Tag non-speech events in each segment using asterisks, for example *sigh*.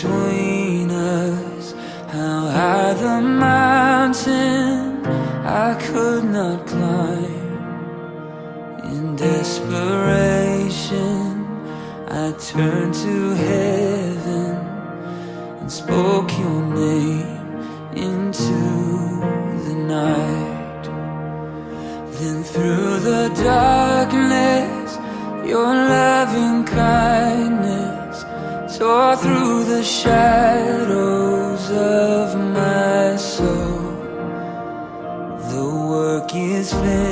between us. How high the mountain I could not climb. In desperation, I turned to heaven and spoke your name into the night. Then through the darkness, your loving kindness through the shadows of my soul. The work is finished.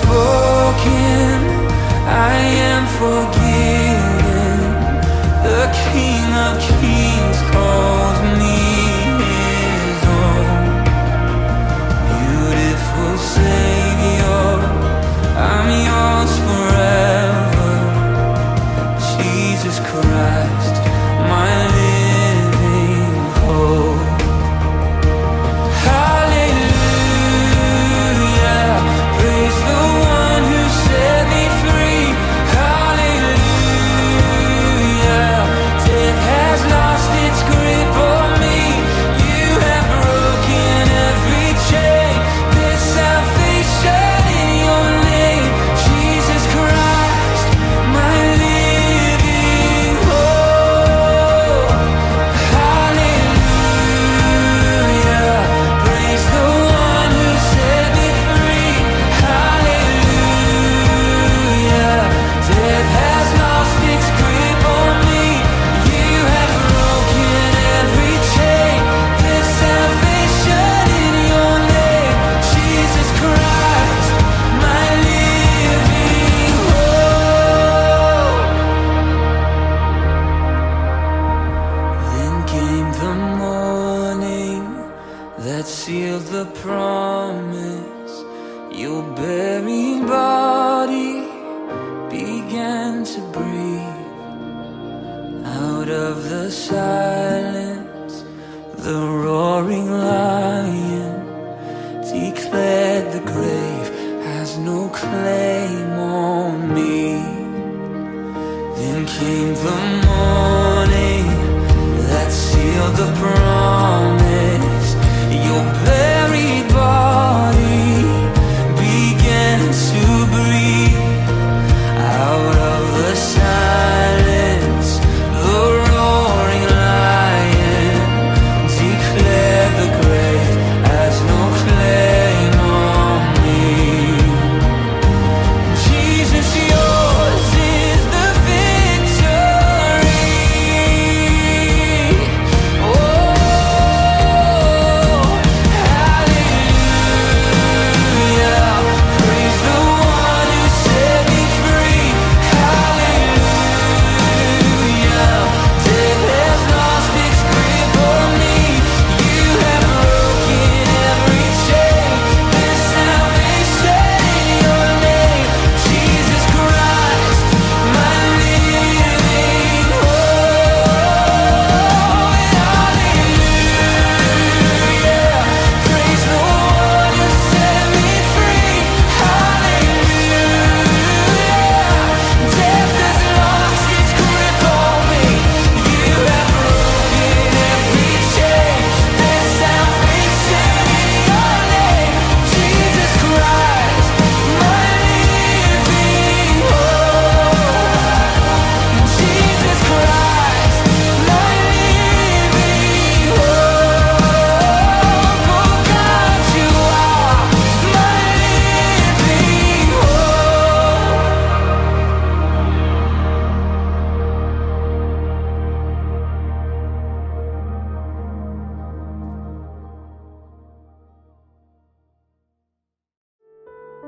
spoken, I am forgiven.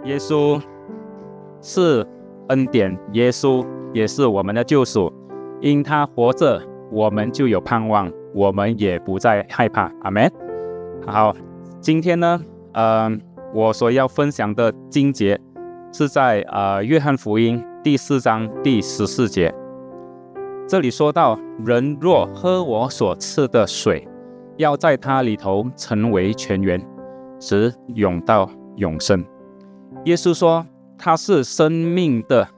耶稣是恩典，耶稣也是我们的救赎。因他活着，我们就有盼望，我们也不再害怕。阿门。好，今天呢，呃，我所要分享的经节是在呃《约翰福音》第四章第十四节，这里说到：“人若喝我所赐的水，要在他里头成为泉源，使永到永生。”耶稣说他是生命的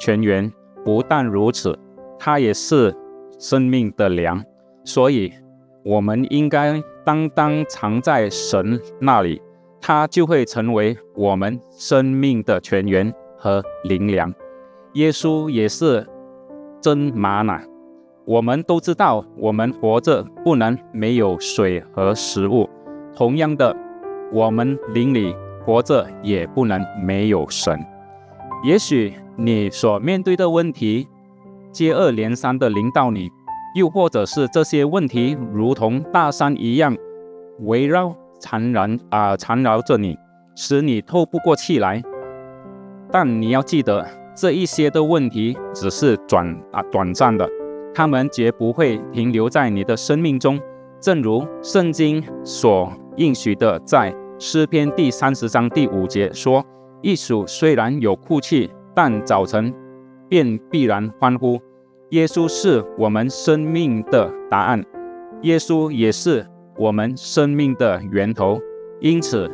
泉源，不但如此，他也是生命的粮。所以，我们应该单单藏在神那里，他就会成为我们生命的泉源和灵粮。耶稣也是真玛瑙。我们都知道，我们活着不能没有水和食物。同样的，我们灵里。活着也不能没有神。也许你所面对的问题接二连三的临到你，又或者是这些问题如同大山一样围绕缠绕啊缠绕着你，使你透不过气来。但你要记得，这一些的问题只是短啊短暂的，他们绝不会停留在你的生命中。正如圣经所应许的，在。诗篇第三十章第五节说：“一鼠虽然有哭泣，但早晨便必然欢呼。”耶稣是我们生命的答案，耶稣也是我们生命的源头。因此，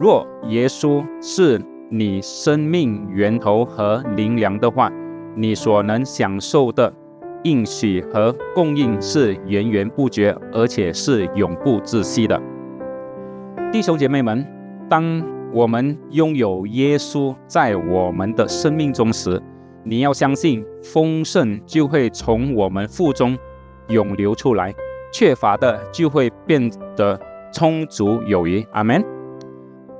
若耶稣是你生命源头和灵粮的话，你所能享受的应许和供应是源源不绝，而且是永不窒息的。弟兄姐妹们，当我们拥有耶稣在我们的生命中时，你要相信丰盛就会从我们腹中涌流出来，缺乏的就会变得充足有余。阿门。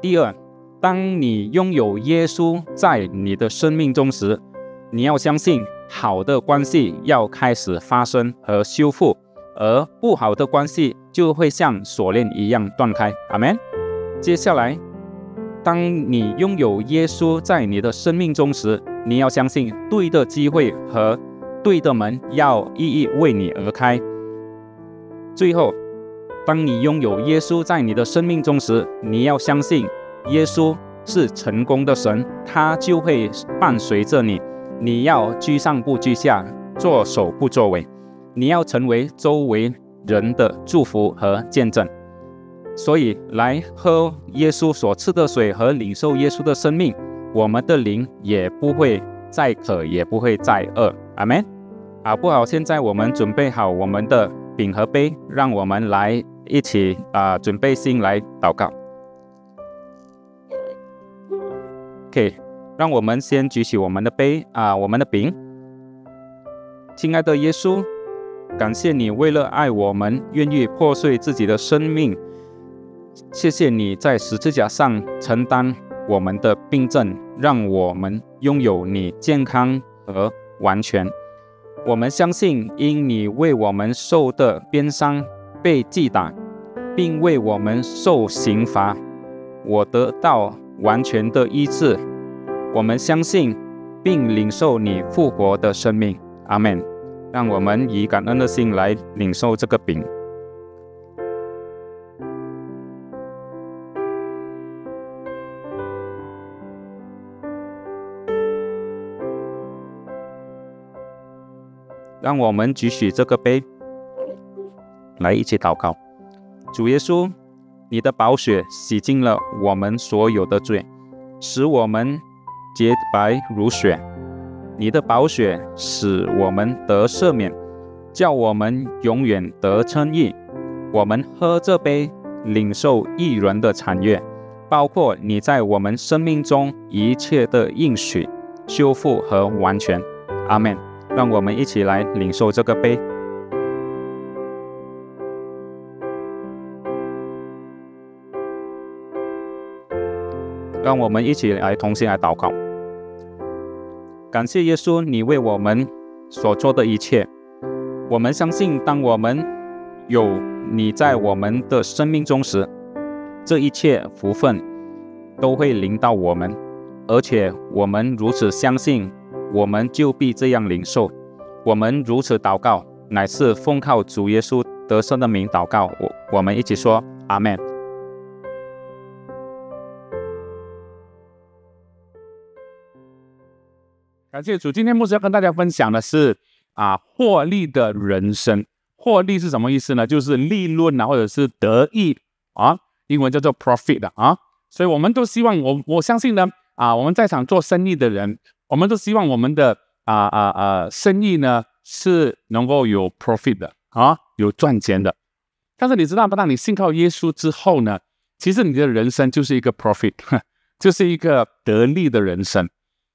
第二，当你拥有耶稣在你的生命中时，你要相信好的关系要开始发生和修复。而不好的关系就会像锁链一样断开。阿门。接下来，当你拥有耶稣在你的生命中时，你要相信对的机会和对的门要一一为你而开。最后，当你拥有耶稣在你的生命中时，你要相信耶稣是成功的神，他就会伴随着你。你要居上不居下，做首不作尾。你要成为周围人的祝福和见证，所以来喝耶稣所赐的水和领受耶稣的生命，我们的灵也不会再渴，也不会再饿。阿门。好不好？现在我们准备好我们的饼和杯，让我们来一起啊，准备心来祷告。OK，让我们先举起我们的杯啊，我们的饼，亲爱的耶稣。感谢你为了爱我们，愿意破碎自己的生命。谢谢你在十字架上承担我们的病症，让我们拥有你健康和完全。我们相信因你为我们受的鞭伤被记打，并为我们受刑罚，我得到完全的医治。我们相信并领受你复活的生命。阿门。让我们以感恩的心来领受这个饼。让我们举起这个杯，来一起祷告：主耶稣，你的宝血洗净了我们所有的罪，使我们洁白如雪。你的宝血使我们得赦免，叫我们永远得称义。我们喝这杯，领受一轮的产业，包括你在我们生命中一切的应许、修复和完全。阿门。让我们一起来领受这个杯。让我们一起来同心来祷告。感谢耶稣，你为我们所做的一切。我们相信，当我们有你在我们的生命中时，这一切福分都会临到我们。而且，我们如此相信，我们就必这样领受。我们如此祷告，乃是奉靠主耶稣得胜的名祷告。我，我们一起说，阿门。感谢主，今天牧师要跟大家分享的是啊，获利的人生。获利是什么意思呢？就是利润啊，或者是得益啊，英文叫做 profit 啊。所以我们都希望，我我相信呢啊，我们在场做生意的人，我们都希望我们的啊啊啊生意呢是能够有 profit 的啊，有赚钱的。但是你知道吗？当你信靠耶稣之后呢，其实你的人生就是一个 profit，*laughs* 就是一个得利的人生。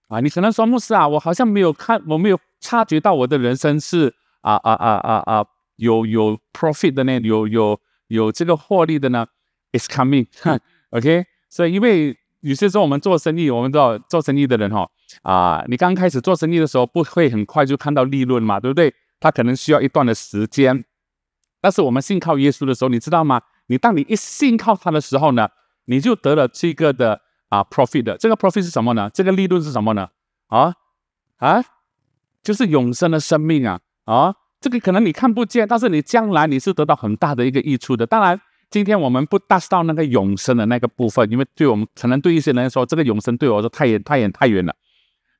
啊，你可能说牧师啊，我好像没有看，我没有察觉到我的人生是啊啊啊啊啊，有有 profit 的呢，有有有这个获利的呢，is coming，OK。*laughs* 所以因为有些时候我们做生意，我们知道做生意的人哈，啊，你刚开始做生意的时候不会很快就看到利润嘛，对不对？他可能需要一段的时间。但是我们信靠耶稣的时候，你知道吗？你当你一信靠他的时候呢，你就得了这个的。啊，profit 这个 profit 是什么呢？这个利润是什么呢？啊啊，就是永生的生命啊啊！这个可能你看不见，但是你将来你是得到很大的一个益处的。当然，今天我们不 d h 到那个永生的那个部分，因为对我们可能对一些人说，这个永生对我来说太远、太远、太远了。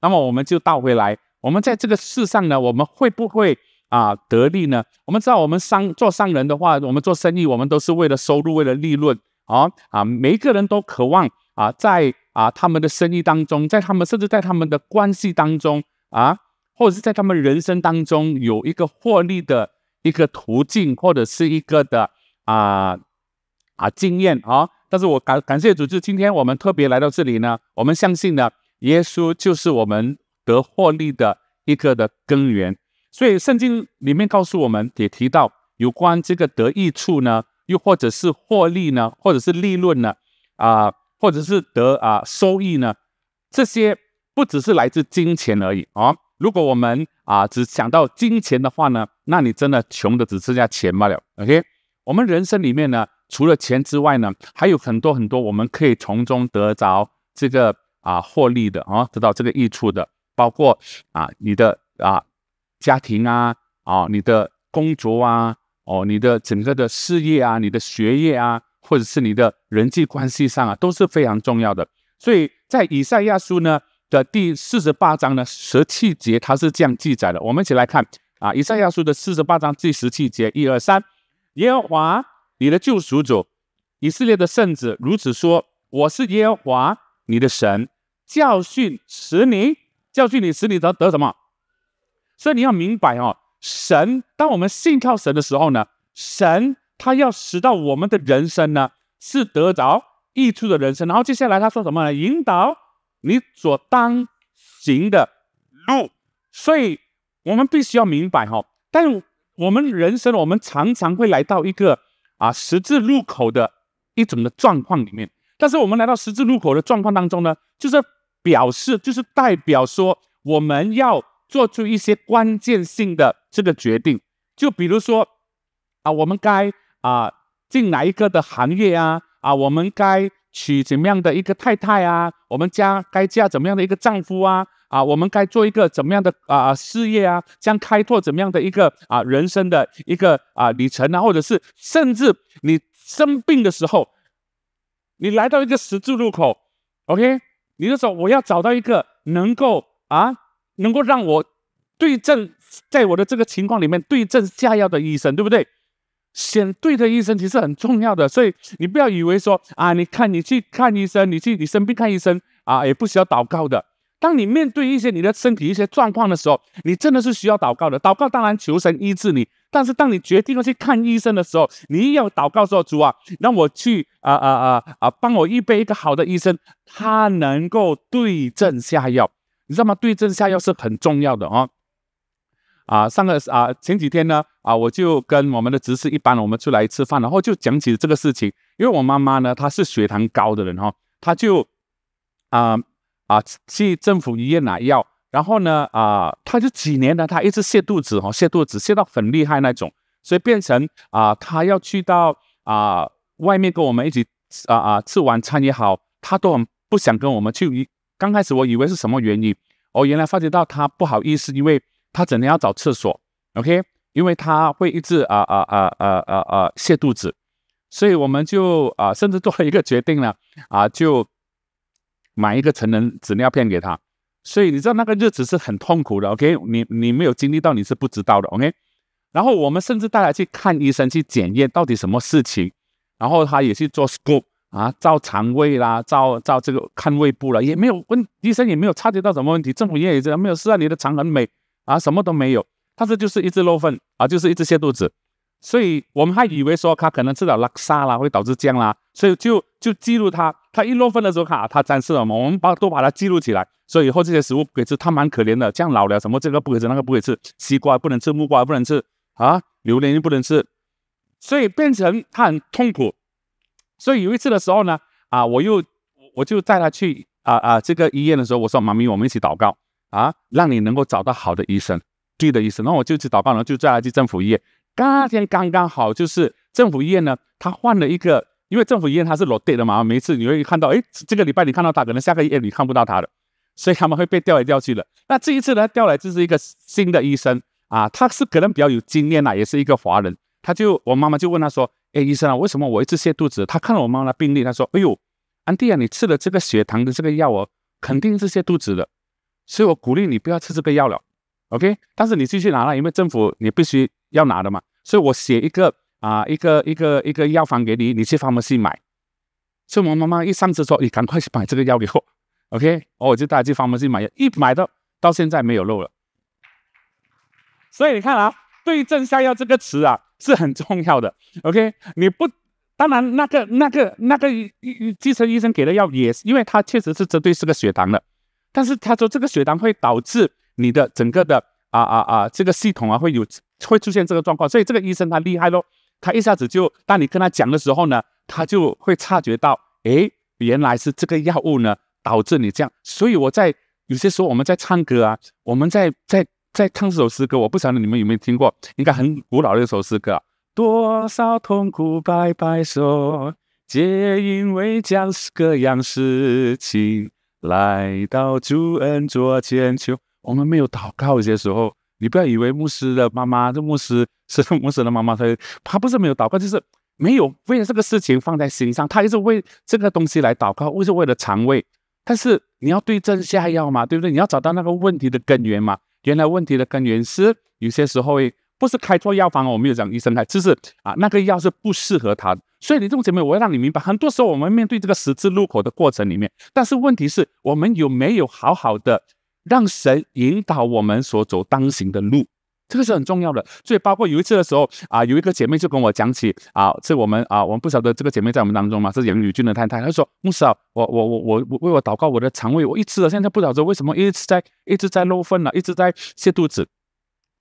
那么我们就倒回来，我们在这个世上呢，我们会不会啊得利呢？我们知道，我们商做商人的话，我们做生意，我们都是为了收入，为了利润。啊啊，每一个人都渴望。啊，在啊，他们的生意当中，在他们甚至在他们的关系当中啊，或者是在他们人生当中，有一个获利的一个途径，或者是一个的啊啊经验啊。但是我感感谢主织，今天我们特别来到这里呢，我们相信呢，耶稣就是我们得获利的一个的根源。所以圣经里面告诉我们，也提到有关这个得益处呢，又或者是获利呢，或者是利润呢啊。或者是得啊收益呢？这些不只是来自金钱而已啊！如果我们啊只想到金钱的话呢，那你真的穷的只剩下钱罢了。OK，我们人生里面呢，除了钱之外呢，还有很多很多我们可以从中得着这个啊获利的啊，得到这个益处的，包括啊你的啊家庭啊啊你的工作啊哦你的整个的事业啊你的学业啊。或者是你的人际关系上啊，都是非常重要的。所以在以赛亚书呢的第四十八章呢十七节，它是这样记载的。我们一起来看啊，以赛亚书的四十八章第十七节，一二三，耶和华你的救赎主以色列的圣子如此说：我是耶和华你的神，教训使你教训你使你得得什么？所以你要明白哦，神，当我们信靠神的时候呢，神。他要使到我们的人生呢是得着益处的人生，然后接下来他说什么呢？引导你所当行的路。所以我们必须要明白哈，但我们人生我们常常会来到一个啊十字路口的一种的状况里面。但是我们来到十字路口的状况当中呢，就是表示就是代表说我们要做出一些关键性的这个决定。就比如说啊，我们该啊，进哪一个的行业啊？啊，我们该娶怎么样的一个太太啊？我们家该嫁怎么样的一个丈夫啊？啊，我们该做一个怎么样的啊事业啊？将开拓怎么样的一个啊人生的一个啊旅程啊，或者是甚至你生病的时候，你来到一个十字路口，OK，你就说我要找到一个能够啊，能够让我对症，在我的这个情况里面对症下药的医生，对不对？选对的医生其实很重要的，所以你不要以为说啊，你看你去看医生，你去你生病看医生啊，也不需要祷告的。当你面对一些你的身体一些状况的时候，你真的是需要祷告的。祷告当然求神医治你，但是当你决定要去看医生的时候，你要祷告说主啊，让我去啊啊啊啊，帮我预备一个好的医生，他能够对症下药，你知道吗？对症下药是很重要的啊。啊，上个啊前几天呢，啊我就跟我们的同事一般，我们出来吃饭，然后就讲起这个事情。因为我妈妈呢，她是血糖高的人哈，她就啊啊去政府医院拿药，然后呢啊，她就几年呢，她一直泻肚子哈，泻肚子泻到很厉害那种，所以变成啊，她要去到啊外面跟我们一起啊啊吃晚餐也好，她都很不想跟我们去。一刚开始我以为是什么原因，我原来发觉到她不好意思，因为。他整天要找厕所，OK，因为他会一直啊啊啊啊啊啊泻肚子，所以我们就啊甚至做了一个决定了啊，就买一个成人纸尿片给他。所以你知道那个日子是很痛苦的，OK，你你没有经历到你是不知道的，OK。然后我们甚至带他去看医生去检验到底什么事情，然后他也去做 scope 啊，照肠胃啦，照照这个看胃部了，也没有问医生也没有察觉到什么问题，政府医院也知道没有事啊，你的肠很美。啊，什么都没有，他这就是一直漏粪，啊，就是一直泻肚子，所以我们还以为说他可能吃了拉沙啦，会导致僵啦，所以就就记录他，他一漏粪的时候，看啊，他三次了嘛，我们把都把它记录起来，所以以后这些食物不可以吃，他蛮可怜的，这样老了什么这个不可以吃，那个不可以吃，西瓜不能吃，木瓜不能吃，啊，榴莲又不能吃，所以变成他很痛苦，所以有一次的时候呢，啊，我又我就带他去啊啊这个医院的时候，我说妈咪，我们一起祷告。啊，让你能够找到好的医生，对的医生。那我就去祷告后就叫他去政府医院。那天刚刚好，就是政府医院呢，他换了一个，因为政府医院他是罗地的嘛，每一次你会看到，哎，这个礼拜你看到他，可能下个月你看不到他的，所以他们会被调来调去的。那这一次呢，调来就是一个新的医生啊，他是可能比较有经验啦，也是一个华人。他就我妈妈就问他说：“哎，医生啊，为什么我一直泻肚子？”他看了我妈妈的病历，他说：“哎呦，安迪啊，你吃了这个血糖的这个药哦，肯定是泻肚子的。”所以我鼓励你不要吃这个药了，OK？但是你继续拿了，因为政府你必须要拿的嘛。所以我写一个啊，一个一个一个药方给你，你去 p h 去买。所以我妈妈一上车说：“你赶快去买这个药给我。” OK？我我就带她去 p h 去买药，一买到到现在没有漏了。所以你看啊，“对症下药”这个词啊是很重要的。OK？你不当然那个那个那个基层医生给的药也是，因为它确实是针对是个血糖的。但是他说，这个血糖会导致你的整个的啊啊啊，这个系统啊，会有会出现这个状况。所以这个医生他厉害咯，他一下子就当你跟他讲的时候呢，他就会察觉到，哎，原来是这个药物呢导致你这样。所以我在有些时候我们在唱歌啊，我们在在在唱这首诗歌，我不晓得你们有没有听过，应该很古老的一首诗歌。多少痛苦拜拜。说，皆因为将是各样事情。来到主恩座前求，我们没有祷告。有些时候，你不要以为牧师的妈妈，这牧师是牧师的妈妈，他他不是没有祷告，就是没有为了这个事情放在心上。他也是为这个东西来祷告，为是为了肠胃。但是你要对症下药嘛，对不对？你要找到那个问题的根源嘛。原来问题的根源是有些时候。不是开错药方哦，我没有讲医生太，只是啊，那个药是不适合他的。所以，你这种姐妹，我要让你明白，很多时候我们面对这个十字路口的过程里面，但是问题是我们有没有好好的让神引导我们所走当行的路，这个是很重要的。所以，包括有一次的时候啊，有一个姐妹就跟我讲起啊，是我们啊，我们不晓得这个姐妹在我们当中嘛，是杨宇军的太太，她说：“牧师啊，我我我我为我祷告我的肠胃，我一吃了，现在不晓得为什么一直在一直在漏粪了，一直在泻肚子。”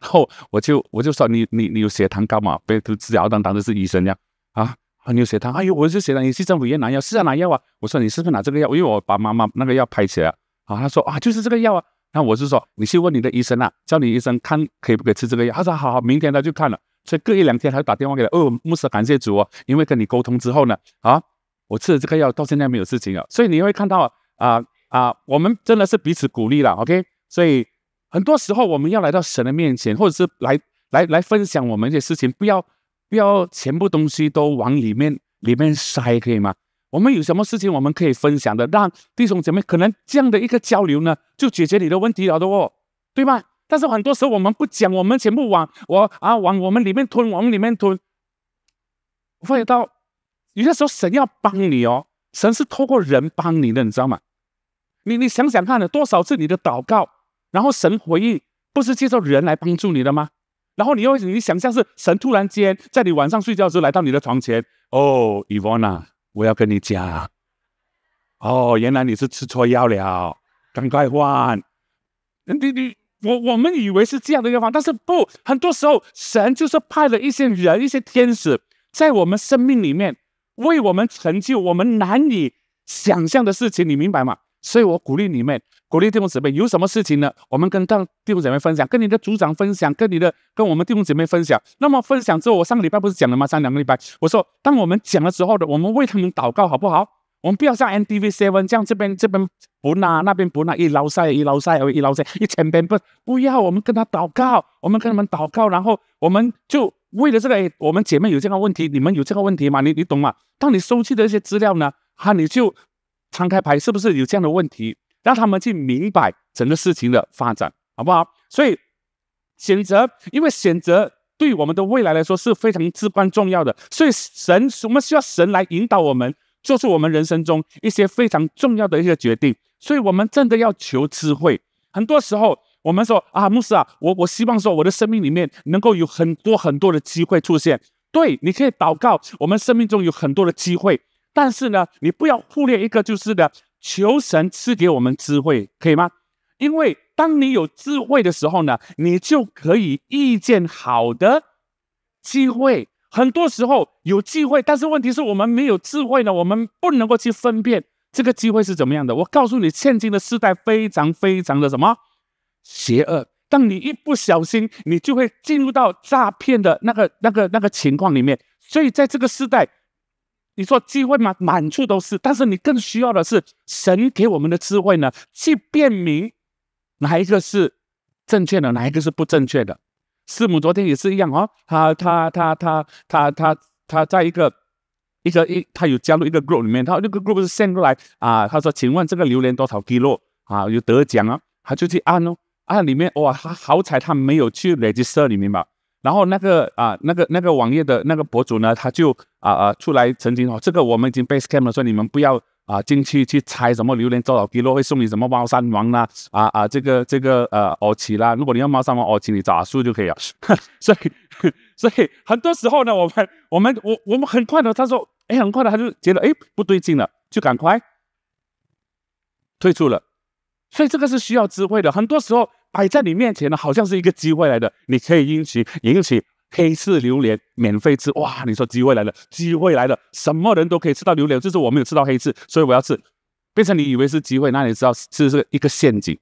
后我就我就说你你你有血糖高嘛？被都治疗当当的是医生一样啊！你有血糖，哎呦，我是血糖，你是政府也拿药，是啊，拿药啊！我说你是不是拿这个药？因为我把妈妈那个药拍起来啊，他说啊，就是这个药啊。那我是说你去问你的医生啊，叫你医生看可以不可以吃这个药。他说好，好，明天他就看了。所以隔一两天他就打电话给我，哦，牧师感谢主哦，因为跟你沟通之后呢，啊，我吃了这个药到现在没有事情了。所以你会看到啊啊，我们真的是彼此鼓励了，OK？所以。很多时候，我们要来到神的面前，或者是来来来分享我们一些事情，不要不要全部东西都往里面里面塞，可以吗？我们有什么事情我们可以分享的，让弟兄姐妹可能这样的一个交流呢，就解决你的问题了，的哦，对吧？但是很多时候我们不讲，我们全部往我啊往我们里面吞，往里面吞。我发觉到有些时候神要帮你哦，神是透过人帮你的，你知道吗？你你想想看，呢，多少次你的祷告？然后神回应，不是介绍人来帮助你的吗？然后你又你想象是神突然间在你晚上睡觉时候来到你的床前，哦，伊万娜，我要跟你讲，哦，原来你是吃错药了，赶快换。你你我我们以为是这样的一个方，但是不，很多时候神就是派了一些人、一些天使，在我们生命里面为我们成就我们难以想象的事情，你明白吗？所以我鼓励你们，鼓励弟兄姊妹，有什么事情呢？我们跟当弟兄姊妹分享，跟你的组长分享，跟你的跟我们弟兄姊妹分享。那么分享之后，我上个礼拜不是讲了吗？上两个礼拜我说，当我们讲的时候的，我们为他们祷告，好不好？我们不要像 N T V Seven 这样，这边这边不拿，那边不拿，一捞晒一捞晒，一捞晒一千遍不不要。我们跟他祷告，我们跟他们祷告，然后我们就为了这个，我们姐妹有这个问题，你们有这个问题吗？你你懂吗？当你收集的一些资料呢，哈，你就。摊开牌是不是有这样的问题？让他们去明白整个事情的发展，好不好？所以选择，因为选择对我们的未来来说是非常至关重要的。所以神，我们需要神来引导我们做出我们人生中一些非常重要的一些决定。所以，我们真的要求智慧。很多时候，我们说啊，牧师啊，我我希望说我的生命里面能够有很多很多的机会出现。对，你可以祷告，我们生命中有很多的机会。但是呢，你不要忽略一个，就是呢，求神赐给我们智慧，可以吗？因为当你有智慧的时候呢，你就可以遇见好的机会。很多时候有机会，但是问题是我们没有智慧呢，我们不能够去分辨这个机会是怎么样的。我告诉你，现今的时代非常非常的什么邪恶，当你一不小心，你就会进入到诈骗的那个、那个、那个情况里面。所以在这个时代。你说机会嘛，满处都是，但是你更需要的是神给我们的智慧呢，去辨明哪一个是正确的，哪一个是不正确的。师母昨天也是一样哦，她她她她她她她在一个一个一，她有加入一个 group 里面，她那个 group 是现过来啊，她说请问这个榴莲多少滴落啊？有得奖啊，她就去按哦，按里面哇，好彩她没有去 register，你明白？然后那个啊，那个那个网页的那个博主呢，他就啊啊出来，曾经哦，这个我们已经 base cam 了，说你们不要啊进去去猜什么榴莲多少 kg 会送你什么猫山王啦，啊啊这个这个呃奥奇啦，如果你要猫山王奥奇，你找阿叔就可以了。*laughs* 所以 *laughs* 所以很多时候呢，我们我们我我们很快的，他说哎很快的他就觉得哎不对劲了，就赶快退出了。所以这个是需要智慧的，很多时候。摆在你面前呢，好像是一个机会来的，你可以引起引起黑市榴莲免费吃哇！你说机会来了，机会来了，什么人都可以吃到榴莲，就是我没有吃到黑市，所以我要吃，变成你以为是机会，那你知道是是一个陷阱，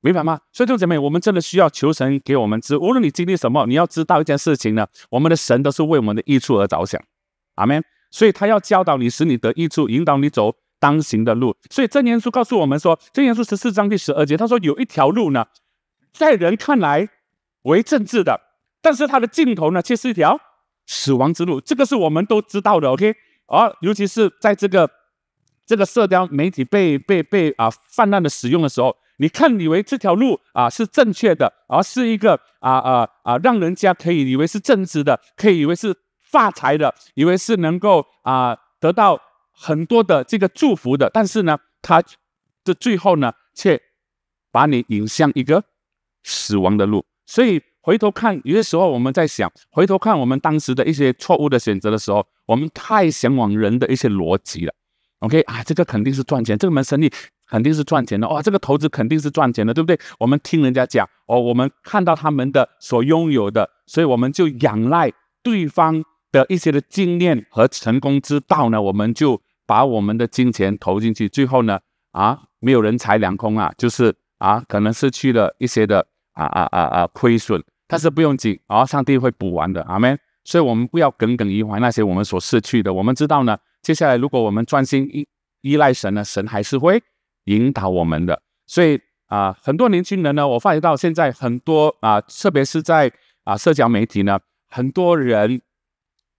明白吗？所以弟兄姐妹，我们真的需要求神给我们知，无论你经历什么，你要知道一件事情呢，我们的神都是为我们的益处而着想，阿门。所以他要教导你，使你得益处，引导你走当行的路。所以真言书告诉我们说，真言书十四章第十二节，他说有一条路呢。在人看来为政治的，但是它的尽头呢，却是一条死亡之路。这个是我们都知道的，OK。而尤其是在这个这个社交媒体被被被啊泛滥的使用的时候，你看以为这条路啊是正确的，而是一个啊啊啊让人家可以以为是正直的，可以以为是发财的，以为是能够啊得到很多的这个祝福的。但是呢，它的最后呢，却把你引向一个。死亡的路，所以回头看，有些时候我们在想，回头看我们当时的一些错误的选择的时候，我们太向往人的一些逻辑了。OK 啊，这个肯定是赚钱，这个门生意肯定是赚钱的，哇，这个投资肯定是赚钱的，对不对？我们听人家讲哦，我们看到他们的所拥有的，所以我们就仰赖对方的一些的经验和成功之道呢，我们就把我们的金钱投进去，最后呢，啊，没有人财两空啊，就是啊，可能失去了一些的。啊啊啊啊！亏损，但是不用紧，啊，上帝会补完的，阿门。所以，我们不要耿耿于怀那些我们所失去的。我们知道呢，接下来如果我们专心依依赖神呢，神还是会引导我们的。所以啊，很多年轻人呢，我发觉到现在很多啊，特别是在啊社交媒体呢，很多人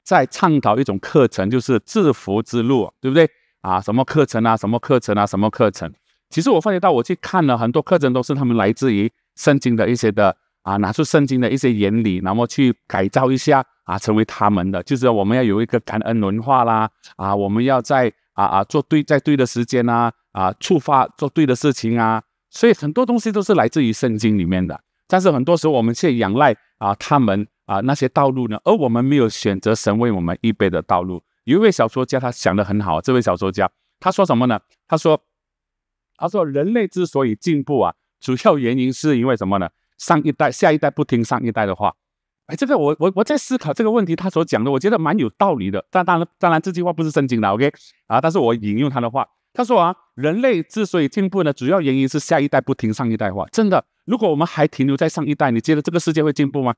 在倡导一种课程，就是致富之路，对不对？啊，什么课程啊，什么课程啊，什么课程？其实我发觉到，我去看了很多课程，都是他们来自于。圣经的一些的啊，拿出圣经的一些原理，然后去改造一下啊，成为他们的。就是我们要有一个感恩文化啦啊，我们要在啊啊做对，在对的时间啊啊触发做对的事情啊。所以很多东西都是来自于圣经里面的，但是很多时候我们却仰赖啊他们啊那些道路呢，而我们没有选择神为我们预备的道路。有一位小说家，他想的很好。这位小说家他说什么呢？他说他说人类之所以进步啊。主要原因是因为什么呢？上一代、下一代不听上一代的话。哎，这个我我我在思考这个问题。他所讲的，我觉得蛮有道理的。当然，当然这句话不是正经的，OK？啊，但是我引用他的话，他说啊，人类之所以进步呢，主要原因是下一代不听上一代话。真的，如果我们还停留在上一代，你觉得这个世界会进步吗？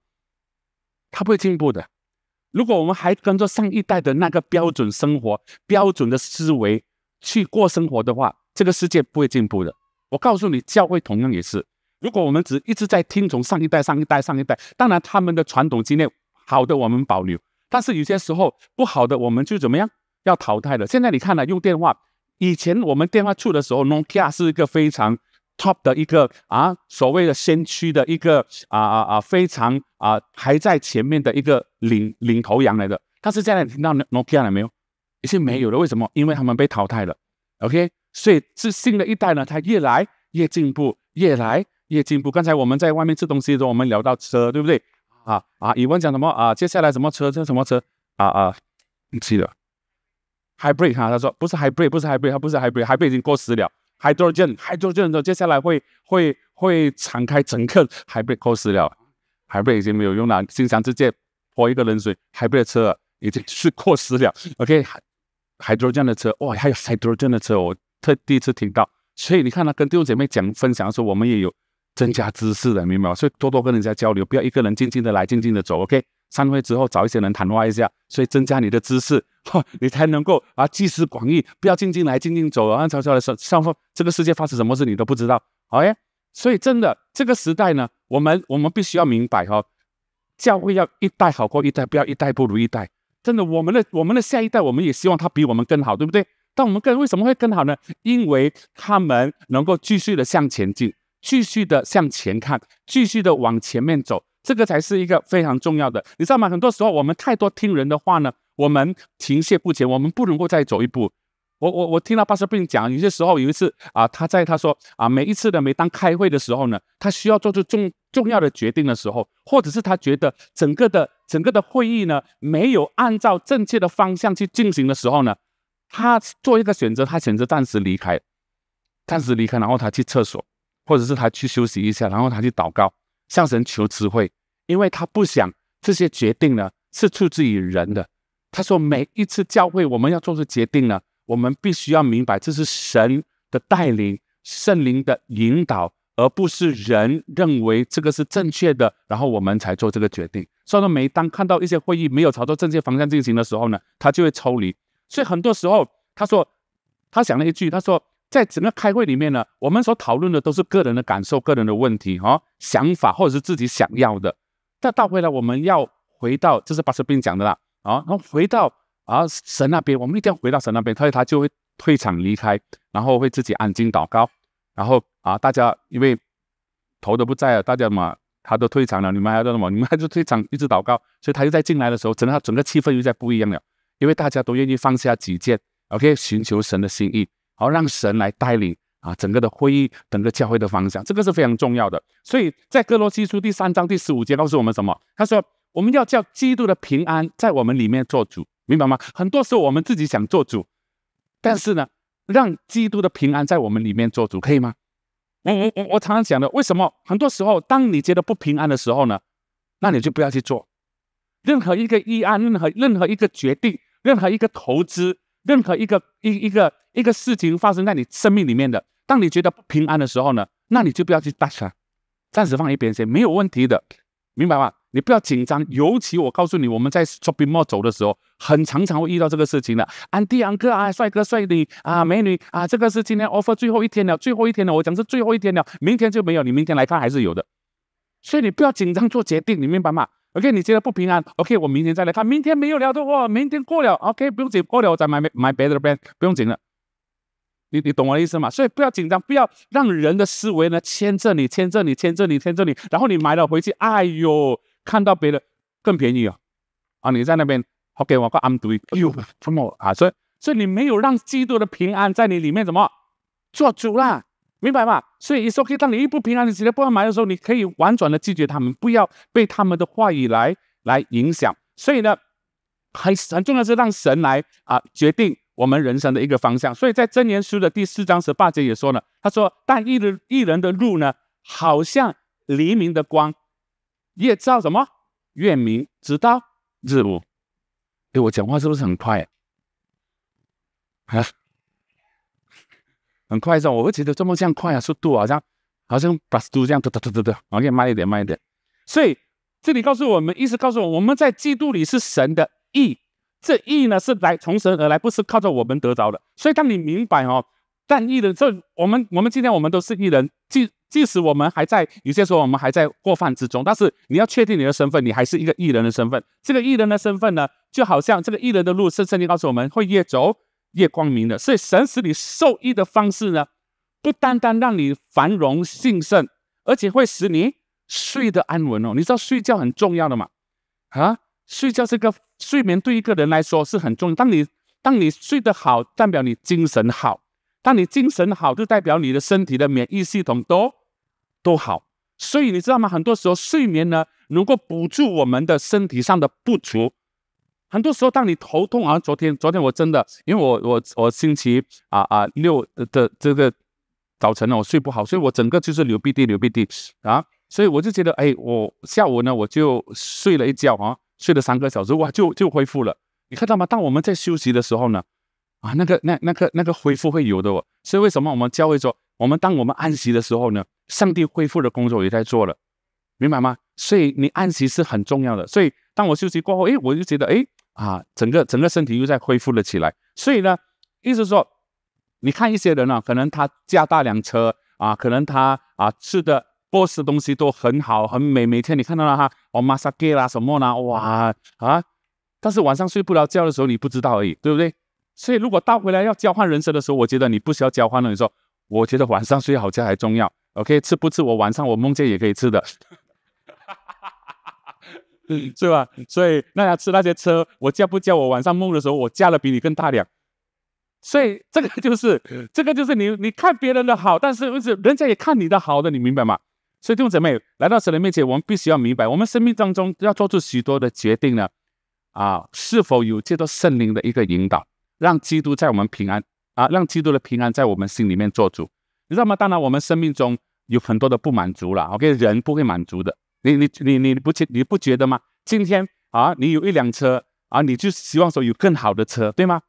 它不会进步的。如果我们还跟着上一代的那个标准生活、标准的思维去过生活的话，这个世界不会进步的。我告诉你，教会同样也是。如果我们只一直在听从上一代、上一代、上一代，当然他们的传统经验好的我们保留，但是有些时候不好的我们就怎么样？要淘汰了。现在你看了用电话，以前我们电话处的时候，n o k i a 是一个非常 top 的一个啊，所谓的先驱的一个啊啊啊，非常啊还在前面的一个领领头羊来的。但是现在你听到 Nokia 了没有？已经没有了。为什么？因为他们被淘汰了。OK。所以是新的一代呢，它越来越进步，越来越进步。刚才我们在外面吃东西的时候，我们聊到车，对不对？啊啊，你文讲什么啊？接下来什么车？这什么车？啊啊，你记得？Hybrid 啊，他说不是 Hybrid，不是 Hybrid，他不是 Hybrid，Hybrid 已经过时了。Hydrogen，Hydrogen 的，接下来会会会敞开整个 Hybrid 过时了，Hybrid 已经没有用了。经常直接泼一个冷水，Hybrid 车已经是过时了。OK，Hydrogen 的车，哇，还有 Hydrogen 的车哦。特第一次听到，所以你看他跟弟兄姐妹讲分享的时候，我们也有增加知识的，明白吗？所以多多跟人家交流，不要一个人静静的来，静静的走。OK，散会之后找一些人谈话一下，所以增加你的知识，你才能够啊集思广益，不要静静来，静静走，然后悄悄的说，上这个世界发生什么事你都不知道。好，耶，所以真的这个时代呢，我们我们必须要明白哈，教会要一代好过一代，不要一代不如一代。真的，我们的我们的下一代，我们也希望他比我们更好，对不对？但我们个人为什么会更好呢？因为他们能够继续的向前进，继续的向前看，继续的往前面走，这个才是一个非常重要的，你知道吗？很多时候我们太多听人的话呢，我们停歇不前，我们不能够再走一步。我我我听到巴斯宾讲，有些时候有一次啊，他在他说啊，每一次的每当开会的时候呢，他需要做出重重要的决定的时候，或者是他觉得整个的整个的会议呢没有按照正确的方向去进行的时候呢。他做一个选择，他选择暂时离开，暂时离开，然后他去厕所，或者是他去休息一下，然后他去祷告，向神求智慧，因为他不想这些决定呢是出自于人的。他说，每一次教会我们要做出决定呢，我们必须要明白这是神的带领、圣灵的引导，而不是人认为这个是正确的，然后我们才做这个决定。所以说，每当看到一些会议没有朝着正确方向进行的时候呢，他就会抽离。所以很多时候，他说，他讲了一句，他说，在整个开会里面呢，我们所讨论的都是个人的感受、个人的问题、哈，想法或者是自己想要的。但倒回来，我们要回到，这是巴斯宾讲的啦，啊，然后回到啊神那边，我们一定要回到神那边，所以他就会退场离开，然后会自己安静祷告。然后啊，大家因为头都不在了，大家嘛，他都退场了，你们还在什么？你们还是退场一直祷告。所以他又在进来的时候，整个整个气氛又在不一样了。因为大家都愿意放下己见，OK，寻求神的心意，好让神来带领啊，整个的会议，整个教会的方向，这个是非常重要的。所以在哥罗西书第三章第十五节告诉我们什么？他说：“我们要叫基督的平安在我们里面做主，明白吗？”很多时候我们自己想做主，但是呢，让基督的平安在我们里面做主，可以吗？我我我我常常讲的，为什么很多时候当你觉得不平安的时候呢，那你就不要去做任何一个议案，任何任何一个决定。任何一个投资，任何一个一一个一个事情发生在你生命里面的，当你觉得不平安的时候呢，那你就不要去 touch 它，暂时放一边先，没有问题的，明白吗？你不要紧张，尤其我告诉你，我们在 shopping mall 走的时候，很常常会遇到这个事情的。安迪、昂哥啊，帅哥、帅女啊，美女啊，这个是今天 offer 最后一天了，最后一天了，我讲是最后一天了，明天就没有，你明天来看还是有的，所以你不要紧张做决定，你明白吗？OK，你觉得不平安？OK，我明天再来看。明天没有了的话，明天过了，OK，不用紧，过了我再买买别的 t brand，不用紧了。你你懂我的意思吗？所以不要紧张，不要让人的思维呢牵着你，牵着你，牵着你，牵着你，然后你买了回去，哎呦，看到别人更便宜哦，啊，你在那边，OK，我个 doing，哎呦，这么啊，所以所以你没有让基督的平安在你里面怎么做主啦？明白吧？所以说可以，当你一不平安、你直接不安买的时候，你可以婉转的拒绝他们，不要被他们的话语来来影响。所以呢，很很重要是让神来啊决定我们人生的一个方向。所以在箴言书的第四章十八节也说了，他说：“但一人一人的路呢，好像黎明的光，越照什么越明，直到日午。”哎，我讲话是不是很快？啊？很快这种，我会觉得这么这样快啊，速度好像好像把速度这样突突突突突，我 k 慢一点，慢一点。所以这里告诉我们，意思告诉我们，我们在基督里是神的义，这义呢是来从神而来，不是靠着我们得着的。所以当你明白哦，但义人，这我们我们今天我们都是义人，即即使我们还在有些时候我们还在过犯之中，但是你要确定你的身份，你还是一个义人的身份。这个义人的身份呢，就好像这个义人的路，圣经告诉我们会越走。越光明的，所以神使你受益的方式呢，不单单让你繁荣兴盛，而且会使你睡得安稳哦。你知道睡觉很重要的嘛？啊，睡觉这个睡眠对一个人来说是很重要。当你当你睡得好，代表你精神好；当你精神好，就代表你的身体的免疫系统都都好。所以你知道吗？很多时候睡眠呢，能够补助我们的身体上的不足。很多时候，当你头痛啊，昨天昨天我真的，因为我我我星期啊啊六的这个早晨呢，我睡不好，所以我整个就是流鼻涕流鼻涕啊，所以我就觉得哎，我下午呢我就睡了一觉啊，睡了三个小时哇，就就恢复了。你看到吗？当我们在休息的时候呢，啊，那个那那个那个恢复会有的。哦。所以为什么我们教会说，我们当我们安息的时候呢，上帝恢复的工作也在做了，明白吗？所以你安息是很重要的。所以当我休息过后，哎，我就觉得哎。啊，整个整个身体又在恢复了起来。所以呢，意思说，你看一些人呢，可能他驾大辆车啊，可能他啊吃的 boss 的东西都很好很美，每天你看到了哈，哦马萨给啦什么啦，哇啊！但是晚上睡不着觉的时候，你不知道而已，对不对？所以如果倒回来要交换人生的时候，我觉得你不需要交换了。你说，我觉得晚上睡好觉还重要。OK，吃不吃我晚上我梦见也可以吃的。嗯，*laughs* 是吧？所以那吃那些车，我加不加？我晚上梦的时候，我加了比你更大两。所以这个就是，*laughs* 这个就是你你看别人的好，但是为是人家也看你的好的，你明白吗？所以弟兄姐妹来到神的面前，我们必须要明白，我们生命当中要做出许多的决定呢。啊，是否有接受圣灵的一个引导，让基督在我们平安啊，让基督的平安在我们心里面做主。你知道吗？当然，我们生命中有很多的不满足了。OK，人不会满足的。你你你你不觉你不觉得吗？今天啊，你有一辆车啊，你就希望说有更好的车，对吗？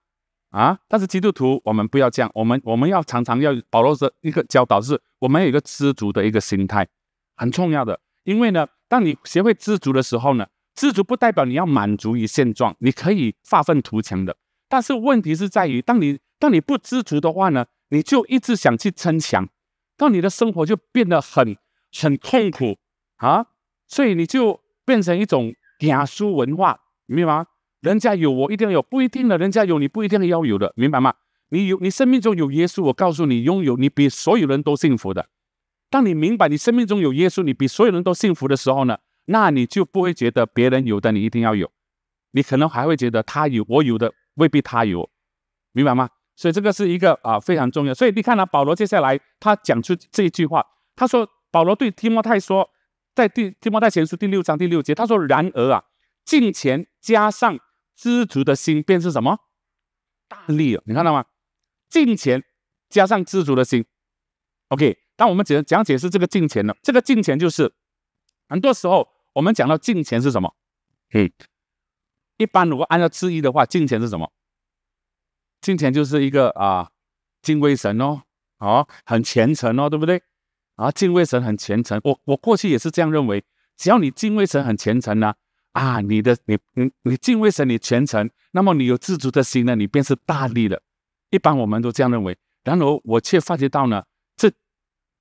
啊！但是基督徒，我们不要这样，我们我们要常常要保罗说一个教导，是我们有一个知足的一个心态，很重要的。因为呢，当你学会知足的时候呢，知足不代表你要满足于现状，你可以发愤图强的。但是问题是在于，当你当你不知足的话呢，你就一直想去争强，当你的生活就变得很很痛苦啊。所以你就变成一种点书文化，明白吗？人家有，我一定要有，不一定的，人家有，你不一定要有的，明白吗？你有，你生命中有耶稣，我告诉你，拥有你比所有人都幸福的。当你明白你生命中有耶稣，你比所有人都幸福的时候呢，那你就不会觉得别人有的你一定要有，你可能还会觉得他有我有的未必他有，明白吗？所以这个是一个啊，非常重要。所以你看呢，保罗接下来他讲出这一句话，他说：“保罗对提摩太说。”在《第天方太前书》第六章第六节，他说：“然而啊，敬钱加上知足的心，便是什么大利了？你看到吗？敬钱加上知足的心，OK。当我们只讲解是这个敬钱呢？这个敬钱就是，很多时候我们讲到敬钱是什么？嗯，一般如果按照字义的话，敬钱是什么？敬钱就是一个啊，敬畏神哦，好，很虔诚哦，对不对？”而敬畏神很虔诚，我我过去也是这样认为，只要你敬畏神很虔诚呢，啊，你的你你你敬畏神你虔诚，那么你有自主的心呢，你便是大力的。一般我们都这样认为，然而我却发觉到呢，这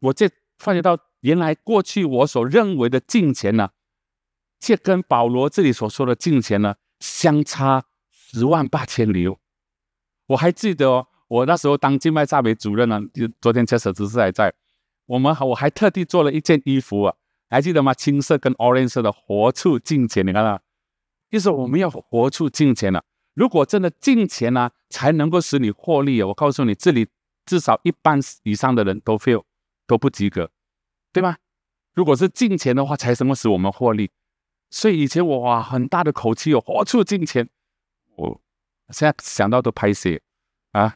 我却发觉到原来过去我所认为的敬虔呢，却跟保罗这里所说的敬虔呢相差十万八千里。哦。我还记得哦，我那时候当静脉插鼻主任呢，就昨天切手指是还在。我们我还特地做了一件衣服，啊，还记得吗？青色跟 orange 色的活出进钱，你看到？意思我们要活出进钱了。如果真的进钱呢，才能够使你获利。我告诉你，这里至少一半以上的人都 f a i l 都不及格，对吗？如果是进钱的话，才什么使我们获利？所以以前我哇很大的口气，哦，活出进钱，我现在想到都拍死啊！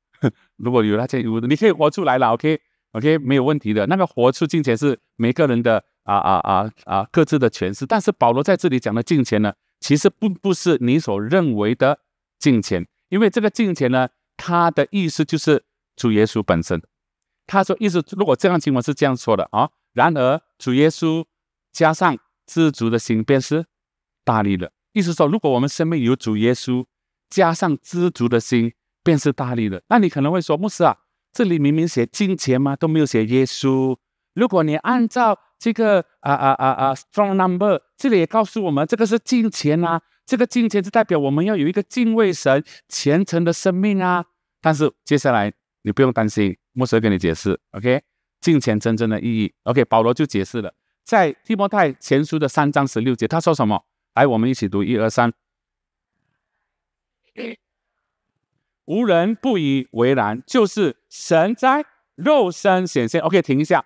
*laughs* 如果有那件衣服，你可以活出来了，OK？OK，没有问题的。那个活出金钱是每个人的啊啊啊啊各自的诠释，但是保罗在这里讲的金钱呢，其实并不是你所认为的金钱，因为这个金钱呢，它的意思就是主耶稣本身。他说意思，如果这样情况是这样说的啊，然而主耶稣加上知足的心，便是大力的。意思说，如果我们生命有主耶稣加上知足的心，便是大力的。那你可能会说，牧师啊。这里明明写金钱吗？都没有写耶稣。如果你按照这个啊啊啊啊 strong number，这里也告诉我们，这个是金钱啊，这个金钱是代表我们要有一个敬畏神、虔诚的生命啊。但是接下来你不用担心，牧师跟你解释。OK，金钱真正的意义。OK，保罗就解释了，在提摩太前书的三章十六节，他说什么？来，我们一起读一二三。无人不以为然，就是神在肉身显现。OK，停一下，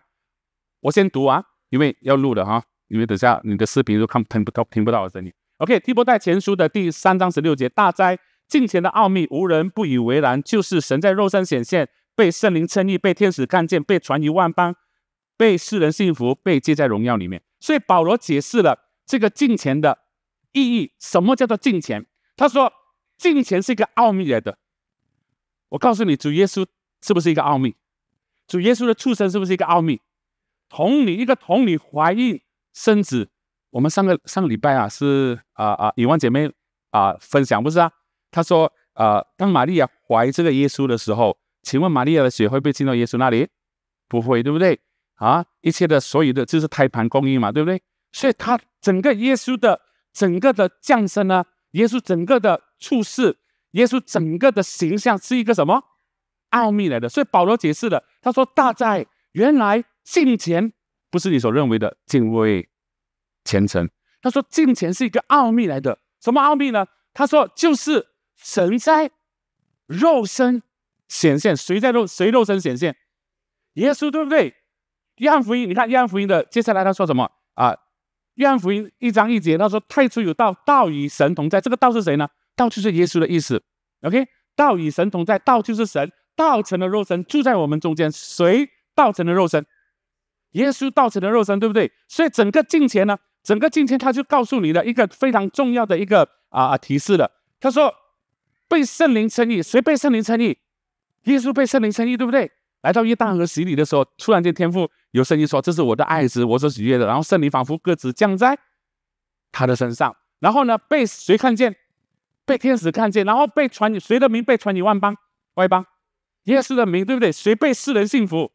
我先读完，因为要录的哈。因为等下你的视频就看听不到听不到我声音。OK，《提伯带前书》的第三章十六节，大灾近前的奥秘，无人不以为然，就是神在肉身显现，被圣灵称义，被天使看见，被传于万邦，被世人信服，被接在荣耀里面。所以保罗解释了这个近前的意义。什么叫做近前？他说近前是一个奥秘来的。我告诉你，主耶稣是不是一个奥秘？主耶稣的出生是不是一个奥秘？同你一个同你怀孕生子。我们上个上个礼拜啊，是啊啊，一万姐妹啊分享不是啊，她说啊，当玛利亚怀这个耶稣的时候，请问玛利亚的血会被进到耶稣那里？不会，对不对？啊，一切的所有的就是胎盘供应嘛，对不对？所以，他整个耶稣的整个的降生呢，耶稣整个的处世。耶稣整个的形象是一个什么奥秘来的？所以保罗解释了，他说：“大在原来敬虔不是你所认为的敬畏虔诚。”他说：“敬虔是一个奥秘来的，什么奥秘呢？”他说：“就是神在肉身显现，谁在肉谁肉身显现？耶稣对不对？约翰福音，你看约翰福音的接下来他说什么啊？约翰福音一章一节他说：‘太初有道，道与神同在。’这个道是谁呢？”道就是耶稣的意思，OK？道与神同在，道就是神，道成了肉身，住在我们中间。谁道成了肉身？耶稣道成了肉身，对不对？所以整个镜前呢，整个镜前他就告诉你的一个非常重要的一个啊提示了。他说被圣灵称义，谁被圣灵称义？耶稣被圣灵称义，对不对？来到约旦河洗礼的时候，突然间天父有声音说：“这是我的爱子，我所喜悦的。”然后圣灵仿佛鸽子降在他的身上。然后呢，被谁看见？被天使看见，然后被传谁的名被传你万邦外邦，耶稣的名，对不对？谁被世人信服？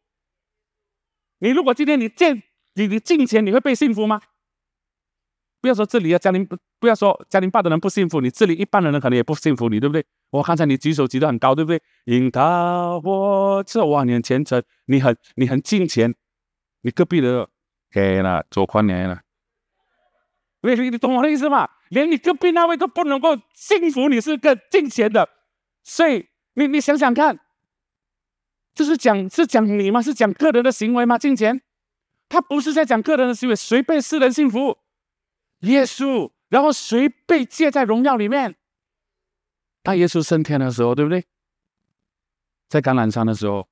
你如果今天你见你你进前，你会被信服吗？不要说这里啊，嘉庭，不要说嘉庭，爸的人不信服你，这里一般的人可能也不信服你，对不对？我刚才你举手举得很高，对不对？引导我走万年前程，你很你很敬前，你隔壁的，给了做矿业了，你你懂我意思吗？连你隔壁那位都不能够信服你是个金钱的，所以你你想想看，这是讲是讲你吗？是讲个人的行为吗？金钱，他不是在讲个人的行为，谁被世人信服？耶稣，然后谁被借在荣耀里面？当耶稣升天的时候，对不对？在橄榄山的时候，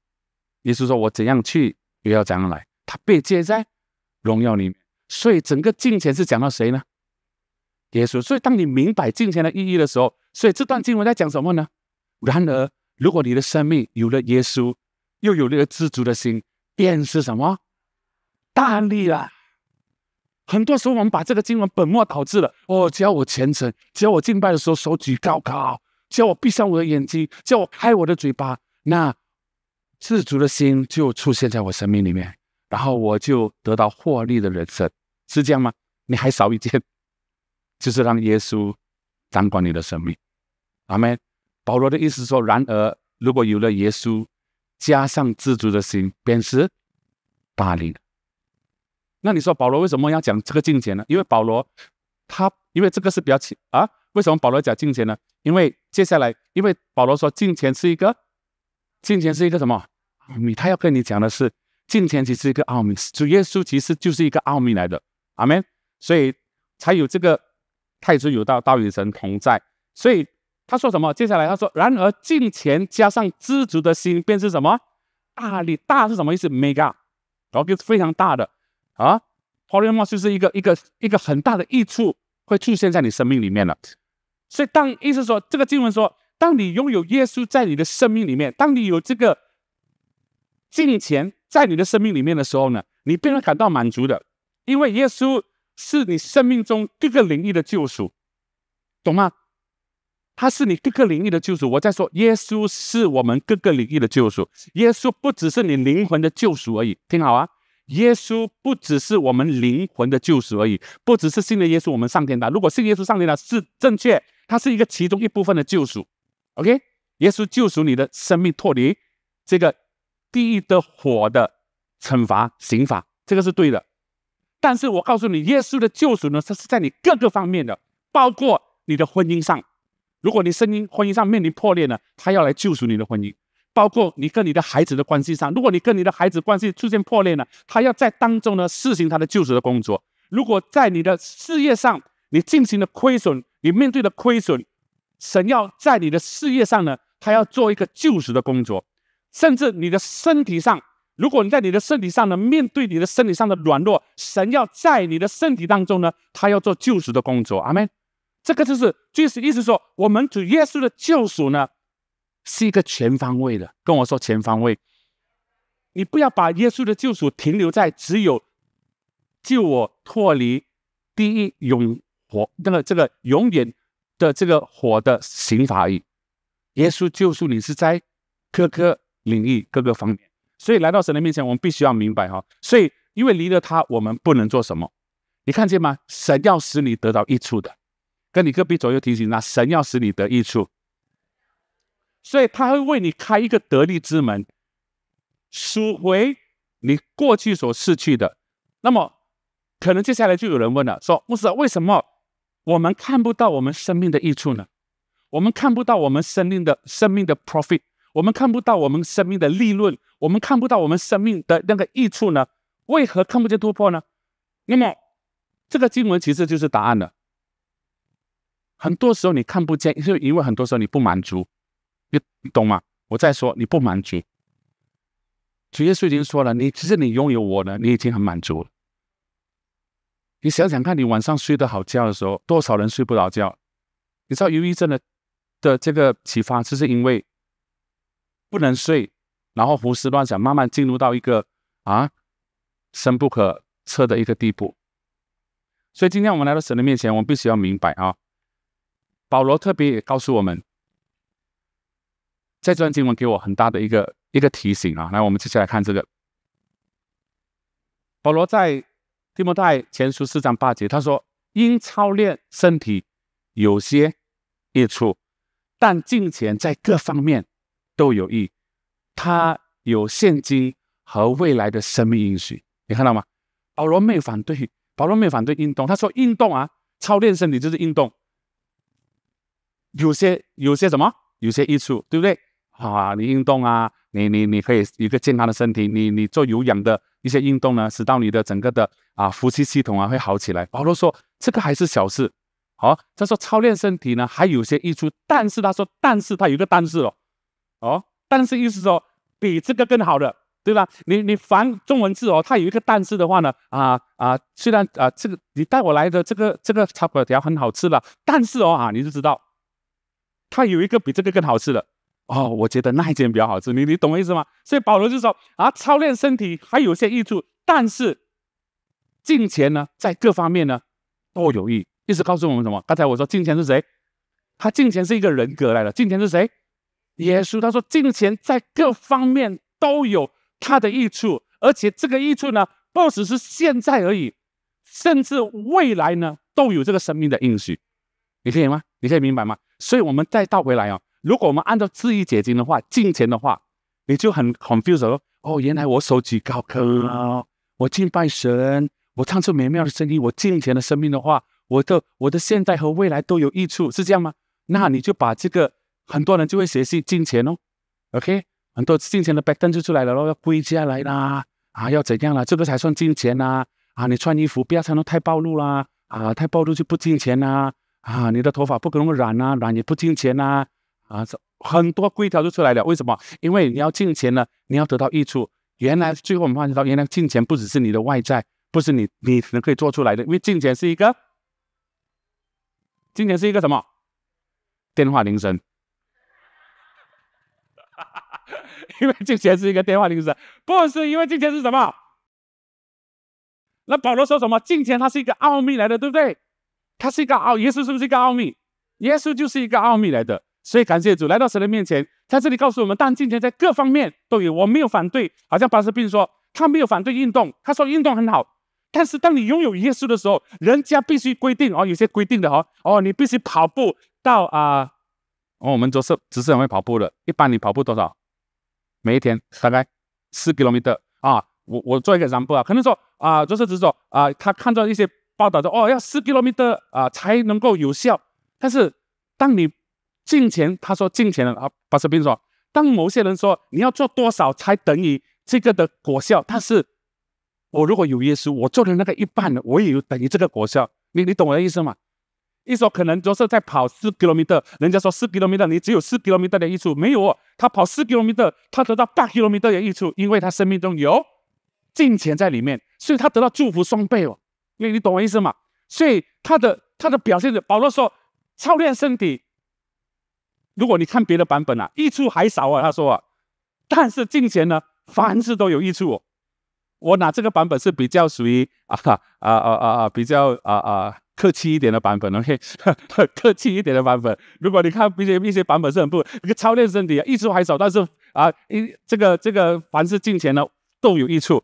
耶稣说：“我怎样去，也要怎样来。”他被借在荣耀里面，所以整个金钱是讲到谁呢？耶稣，所以当你明白金钱的意义的时候，所以这段经文在讲什么呢？然而，如果你的生命有了耶稣，又有那个知足的心，便是什么大力了。很多时候，我们把这个经文本末倒置了。哦，只要我虔诚，只要我敬拜的时候手举高高，只要我闭上我的眼睛，只要我开我的嘴巴，那知足的心就出现在我生命里面，然后我就得到获利的人生，是这样吗？你还少一件。就是让耶稣掌管你的生命，阿门。保罗的意思说：，然而，如果有了耶稣，加上知足的心，便是。八零。那你说保罗为什么要讲这个境界呢？因为保罗他因为这个是比较轻啊，为什么保罗讲金钱呢？因为接下来，因为保罗说金钱是一个金钱是一个什么奥秘？他要跟你讲的是，金钱其实一个奥秘，主耶稣其实就是一个奥秘来的，阿门。所以才有这个。太祖有道，道与神同在。所以他说什么？接下来他说：“然而，敬虔加上知足的心，便是什么？大力大是什么意思？mega，然后就非常大的啊 p o l y 就是一个一个一个很大的益处会出现在你生命里面了。所以当意思说，这个经文说，当你拥有耶稣在你的生命里面，当你有这个敬虔在你的生命里面的时候呢，你便会感到满足的，因为耶稣。”是你生命中各个领域的救赎，懂吗？它是你各个领域的救赎。我在说，耶稣是我们各个领域的救赎。耶稣不只是你灵魂的救赎而已。听好啊，耶稣不只是我们灵魂的救赎而已，不只是信了耶稣我们上天堂。如果信耶稣上天堂是正确，它是一个其中一部分的救赎。OK，耶稣救赎你的生命脱离这个地狱的火的惩罚刑罚，这个是对的。但是我告诉你，耶稣的救赎呢，它是在你各个方面的，包括你的婚姻上。如果你婚姻婚姻上面临破裂呢，他要来救赎你的婚姻；包括你跟你的孩子的关系上，如果你跟你的孩子关系出现破裂呢，他要在当中呢实行他的救赎的工作。如果在你的事业上你进行了亏损，你面对的亏损，神要在你的事业上呢，他要做一个救赎的工作，甚至你的身体上。如果你在你的身体上呢，面对你的身体上的软弱，神要在你的身体当中呢，他要做救赎的工作。阿门。这个就是就是意思说，我们主耶稣的救赎呢，是一个全方位的。跟我说全方位，你不要把耶稣的救赎停留在只有救我脱离第一永火，那个这个永远的这个火的刑罚而已。耶稣救赎你是在各个领域、各个方面。所以来到神的面前，我们必须要明白哈，所以因为离了他，我们不能做什么，你看见吗？神要使你得到益处的，跟你隔壁左右提醒那神要使你得益处，所以他会为你开一个得力之门，赎回你过去所失去的。那么可能接下来就有人问了，说牧师，为什么我们看不到我们生命的益处呢？我们看不到我们生命的生命的 profit。我们看不到我们生命的利润，我们看不到我们生命的那个益处呢？为何看不见突破呢？那么，这个经文其实就是答案了。很多时候你看不见，就因为很多时候你不满足，你懂吗？我在说你不满足。主耶稣已经说了，你其实你拥有我呢，你已经很满足了。你想想看，你晚上睡得好觉的时候，多少人睡不着觉？你知道忧郁症的的这个启发，就是因为。不能睡，然后胡思乱想，慢慢进入到一个啊深不可测的一个地步。所以今天我们来到神的面前，我们必须要明白啊。保罗特别也告诉我们，在这段经文给我很大的一个一个提醒啊。来，我们接下来看这个。保罗在提摩太前书四章八节，他说：“因操练身体有些益处，但金钱在各方面。”都有益，他有现今和未来的生命因素，你看到吗？保罗没有反对，保罗没有反对运动。他说运动啊，操练身体就是运动，有些有些什么有些益处，对不对？啊，你运动啊，你你你可以有一个健康的身体。你你做有氧的一些运动呢，使到你的整个的啊呼吸系统啊会好起来。保罗说这个还是小事，好，他说操练身体呢还有些益处，但是他说，但是他有个但是哦。哦，但是意思说比这个更好的，对吧？你你翻中文字哦，它有一个但是的话呢，啊啊，虽然啊这个你带我来的这个这个炒粉条很好吃了，但是哦啊，你就知道它有一个比这个更好吃的哦。我觉得那一间比较好吃，你你懂我意思吗？所以保罗就说啊，操练身体还有些益处，但是金钱呢，在各方面呢都有益。意思告诉我们什么？刚才我说金钱是谁？他金钱是一个人格来的。金钱是谁？耶稣他说：“金钱在各方面都有它的益处，而且这个益处呢，不只是现在而已，甚至未来呢都有这个生命的应许。你可以吗？你可以明白吗？所以，我们再倒回来啊，如果我们按照字义结经的话，金钱的话，你就很 confused 哦。原来我手举高科我敬拜神，我唱出美妙的声音，我金钱的生命的话，我的我的现在和未来都有益处，是这样吗？那你就把这个。”很多人就会学习金钱哦，OK，很多金钱的 b a t t o r n 就出来了后要跪下来啦，啊，要怎样啦，这个才算金钱呐，啊，你穿衣服不要穿的太暴露啦，啊，太暴露就不金钱呐，啊，你的头发不可能染呐，染也不金钱呐，啊，很多规条就出来了。为什么？因为你要金钱呢，你要得到益处。原来最后我们发现到，原来金钱不只是你的外在，不是你你能可以做出来的，因为金钱是一个，金钱是一个什么？电话铃声。哈哈哈因为金钱是一个电话铃声，不是因为金钱是什么？那保罗说什么？金钱它是一个奥秘来的，对不对？它是一个奥，耶稣是不是一个奥秘？耶稣就是一个奥秘来的，所以感谢主来到神的面前，在这里告诉我们，但金钱在各方面都有，我没有反对。好像巴斯宾说，他没有反对运动，他说运动很好，但是当你拥有耶稣的时候，人家必须规定哦，有些规定的哦，哦，你必须跑步到啊。哦，我们就是只是很会跑步的。一般你跑步多少？每一天大概四公里的啊。我我做一个燃步啊，可能说啊，就是只是说啊，他看到一些报道说哦，要四公里的啊才能够有效。但是当你进前，他说进前了啊，巴这边说，当某些人说你要做多少才等于这个的果效，但是我如果有耶稣，我做的那个一半的，我也有等于这个果效。你你懂我的意思吗？一说可能就是在跑四公里的，人家说四公里的，你只有四公里的益处，没有哦。他跑四公里的，他得到八公里的益处，因为他生命中有金钱在里面，所以他得到祝福双倍哦。你你懂我意思吗？所以他的他的表现是保罗说操练身体。如果你看别的版本啊，益处还少啊，他说啊，但是金钱呢，凡事都有益处哦。我拿这个版本是比较属于啊啊啊啊啊，比较啊啊。客气一点的版本，OK，*laughs* 客气一点的版本。如果你看一些一些版本是很不一个操练身体，啊，一直还手，但是啊，一这个这个凡是进钱呢都有益处，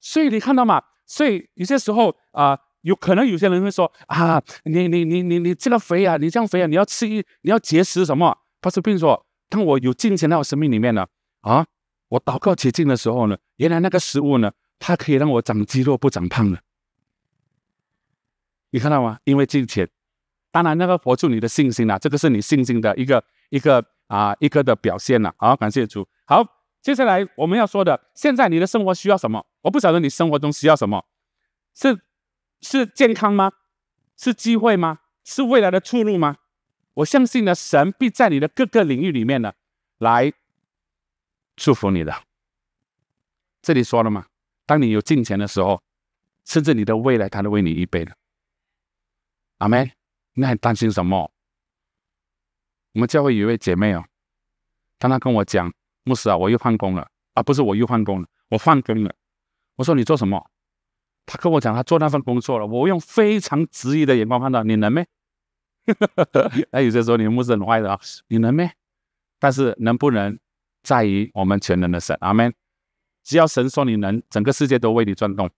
所以你看到嘛，所以有些时候啊，有可能有些人会说啊，你你你你你这个肥啊，你这样肥啊，你要吃一你要节食什么？巴是宾说，当我有金钱在我生命里面呢，啊，我祷告洁净的时候呢，原来那个食物呢，它可以让我长肌肉不长胖了。你看到吗？因为金钱，当然那个活出你的信心了，这个是你信心的一个一个啊，一个的表现了。好，感谢主。好，接下来我们要说的，现在你的生活需要什么？我不晓得你生活中需要什么，是是健康吗？是机会吗？是未来的出路吗？我相信呢，神必在你的各个领域里面呢，来祝福你的。这里说了嘛，当你有金钱的时候，甚至你的未来，他都为你预备的。阿妹，你很担心什么？我们教会有一位姐妹哦，当她跟我讲，牧师啊，我又换工了啊，不是我又换工了，我换工了。我说你做什么？她跟我讲，她做那份工作了。我用非常直疑的眼光看到，你能没？*laughs* 那有些时候你牧师很坏的，啊，你能没？但是能不能在于我们全能的神阿门。只要神说你能，整个世界都为你转动。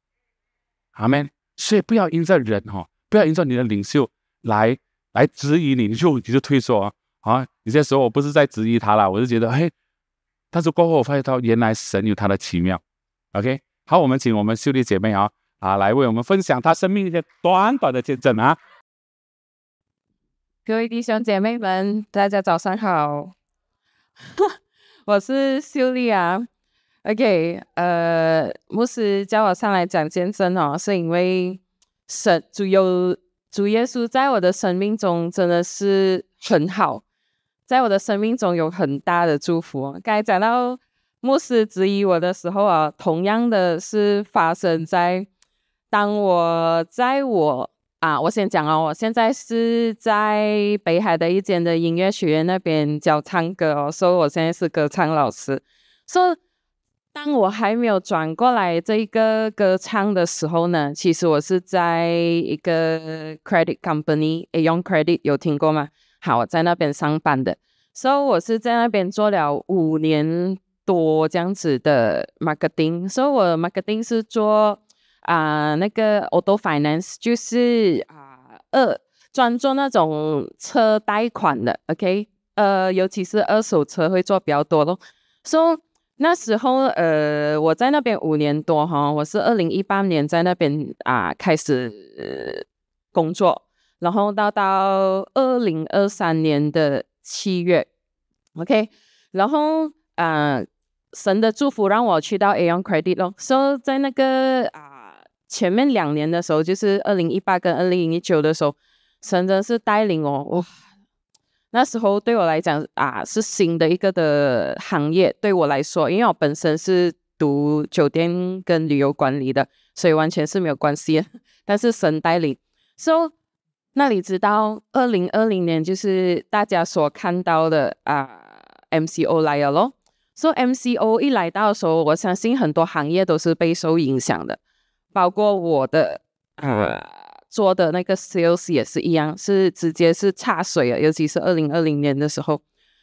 阿门。所以不要因着人哈。不要迎响你的领袖来来质疑你，你就你就退缩啊啊！有些时候我不是在质疑他了，我是觉得，嘿，但是过后我发现，原来神有他的奇妙。OK，好，我们请我们秀丽姐妹啊啊来为我们分享她生命一些短短的见证啊！各位弟兄姐妹们，大家早上好，*laughs* 我是秀丽啊。OK，呃，牧师叫我上来讲见证哦，是因为。神主有主耶稣，在我的生命中真的是很好，在我的生命中有很大的祝福。该讲到牧师质疑我的时候啊，同样的是发生在当我在我啊，我先讲哦，我现在是在北海的一间的音乐学院那边教唱歌哦，所以我现在是歌唱老师，所以。当我还没有转过来这个歌唱的时候呢，其实我是在一个 credit c o m p a n y a o n Credit 有听过吗？好，我在那边上班的，所以，我是在那边做了五年多这样子的 marketing。所以，我 marketing 是做啊那个 auto finance，就是啊二专做那种车贷款的，OK？呃，尤其是二手车会做比较多咯，所以。那时候，呃，我在那边五年多哈，我是二零一八年在那边啊开始工作，然后到到二零二三年的七月，OK，然后啊，神的祝福让我去到 a r On Credit 咯。说在那个啊前面两年的时候，就是二零一八跟二零一九的时候，神真是带领我。那时候对我来讲啊，是新的一个的行业，对我来说，因为我本身是读酒店跟旅游管理的，所以完全是没有关系。但是神带领，s o 那你知道，二零二零年就是大家所看到的啊，MCO 来了咯。所以 MCO 一来到的时候，我相信很多行业都是备受影响的，包括我的啊。做的那个 sales 也是一样，是直接是差水了，尤其是二零二零年的时候。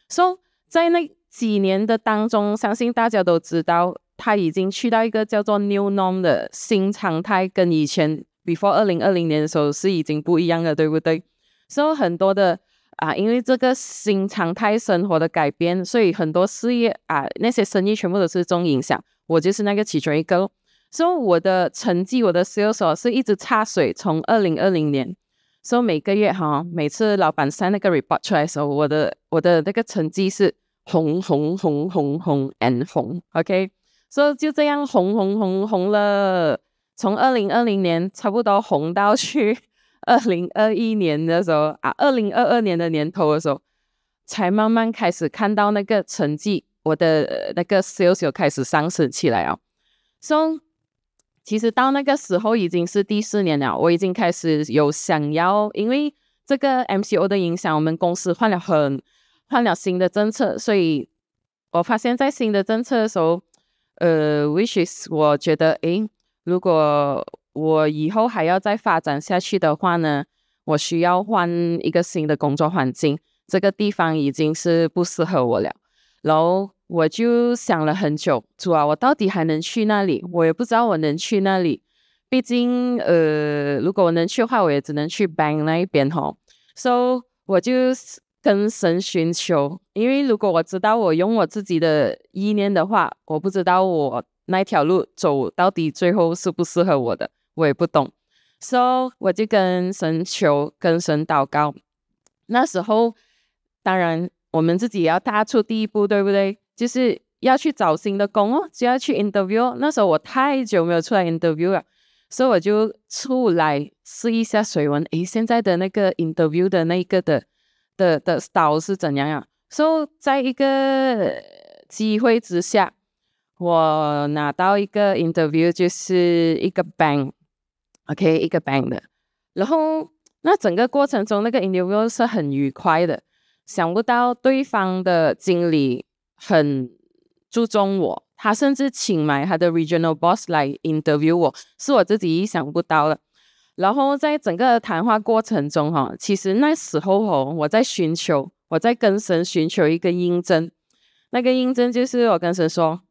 So 在那几年的当中，相信大家都知道，他已经去到一个叫做 new norm 的新常态，跟以前 before 二零二零年的时候是已经不一样了，对不对？s o 很多的啊，因为这个新常态生活的改变，所以很多事业啊，那些生意全部都是受影响。我就是那个其中一个。所以我的成绩，我的 sales 是一直差水。从二零二零年，所以每个月哈，每次老板 send 那个 report 出来的时候，我的我的那个成绩是红红红红红 and 红，OK。所以就这样红红红红了，从二零二零年差不多红到去 *laughs* 二零二一年的时候啊，二零二二年的年头的时候，才慢慢开始看到那个成绩，我的那个 sales 有开始上升起来啊。所以其实到那个时候已经是第四年了，我已经开始有想要，因为这个 M C O 的影响，我们公司换了很换了新的政策，所以我发现在新的政策的时候，呃，Which is 我觉得，诶，如果我以后还要再发展下去的话呢，我需要换一个新的工作环境，这个地方已经是不适合我了，然后。我就想了很久，主啊，我到底还能去哪里？我也不知道我能去哪里。毕竟，呃，如果我能去的话，我也只能去 Bang 那一边吼。So 我就跟神寻求，因为如果我知道我用我自己的意念的话，我不知道我那条路走到底最后适不适合我的，我也不懂。So 我就跟神求，跟神祷告。那时候，当然我们自己也要踏出第一步，对不对？就是要去找新的工哦，就要去 interview。那时候我太久没有出来 interview 了，所以我就出来试一下水温。诶，现在的那个 interview 的那个的的的 style 是怎样呀？So，在一个机会之下，我拿到一个 interview，就是一个 bank，OK，一个 bank 的。然后那整个过程中，那个 interview 是很愉快的。想不到对方的经理。很注重我，他甚至请来他的 regional boss 来 interview 我，是我自己意想不到的。然后在整个谈话过程中，哈，其实那时候哦，我在寻求，我在跟神寻求一个印证。那个印证就是我跟神说，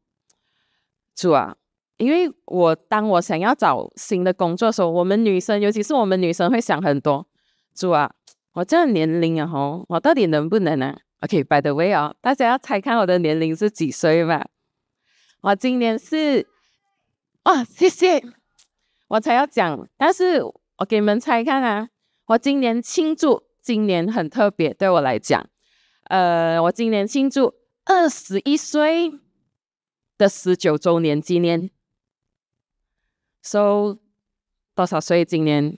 主啊，因为我当我想要找新的工作的时候，我们女生，尤其是我们女生会想很多。主啊，我这个年龄啊，吼，我到底能不能啊？o k y by the way 啊，大家要猜看我的年龄是几岁嘛？我今年是，哇，谢谢。我才要讲，但是我给你们猜看啊，我今年庆祝今年很特别，对我来讲，呃，我今年庆祝二十一岁的十九周年纪念。So 多少岁？今年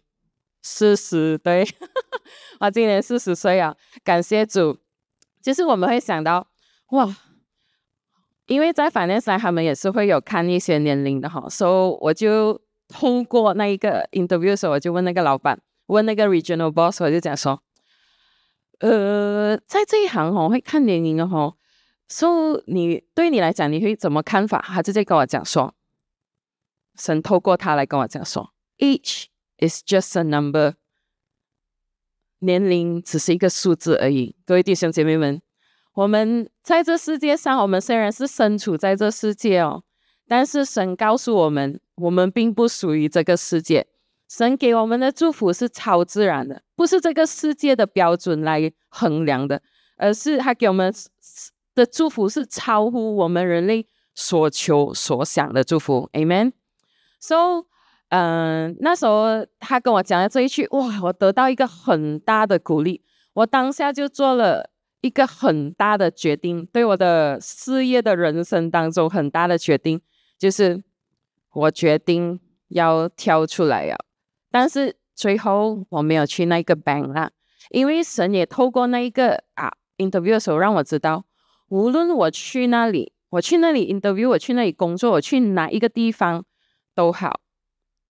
四十对，*laughs* 我今年四十岁啊，感谢主。就是我们会想到哇，因为在 finance line 他们也是会有看一些年龄的哈，所以我就通过那一个 interview 时候，我就问那个老板，问那个 regional boss，我就讲说，呃，在这一行哦会看年龄的哈，所以你对你来讲你会怎么看法？他直接跟我讲说，神透过他来跟我讲说 e a c h is just a number。年龄只是一个数字而已，各位弟兄姐妹们，我们在这世界上，我们虽然是身处在这世界哦，但是神告诉我们，我们并不属于这个世界。神给我们的祝福是超自然的，不是这个世界的标准来衡量的，而是他给我们的祝福是超乎我们人类所求所想的祝福。Amen。So. 嗯，那时候他跟我讲了这一句，哇！我得到一个很大的鼓励，我当下就做了一个很大的决定，对我的事业的人生当中很大的决定，就是我决定要跳出来呀。但是最后我没有去那 a 个班啦，因为神也透过那一个啊，interview 的时候让我知道，无论我去那里，我去那里 interview，我去那里工作，我去哪一个地方都好。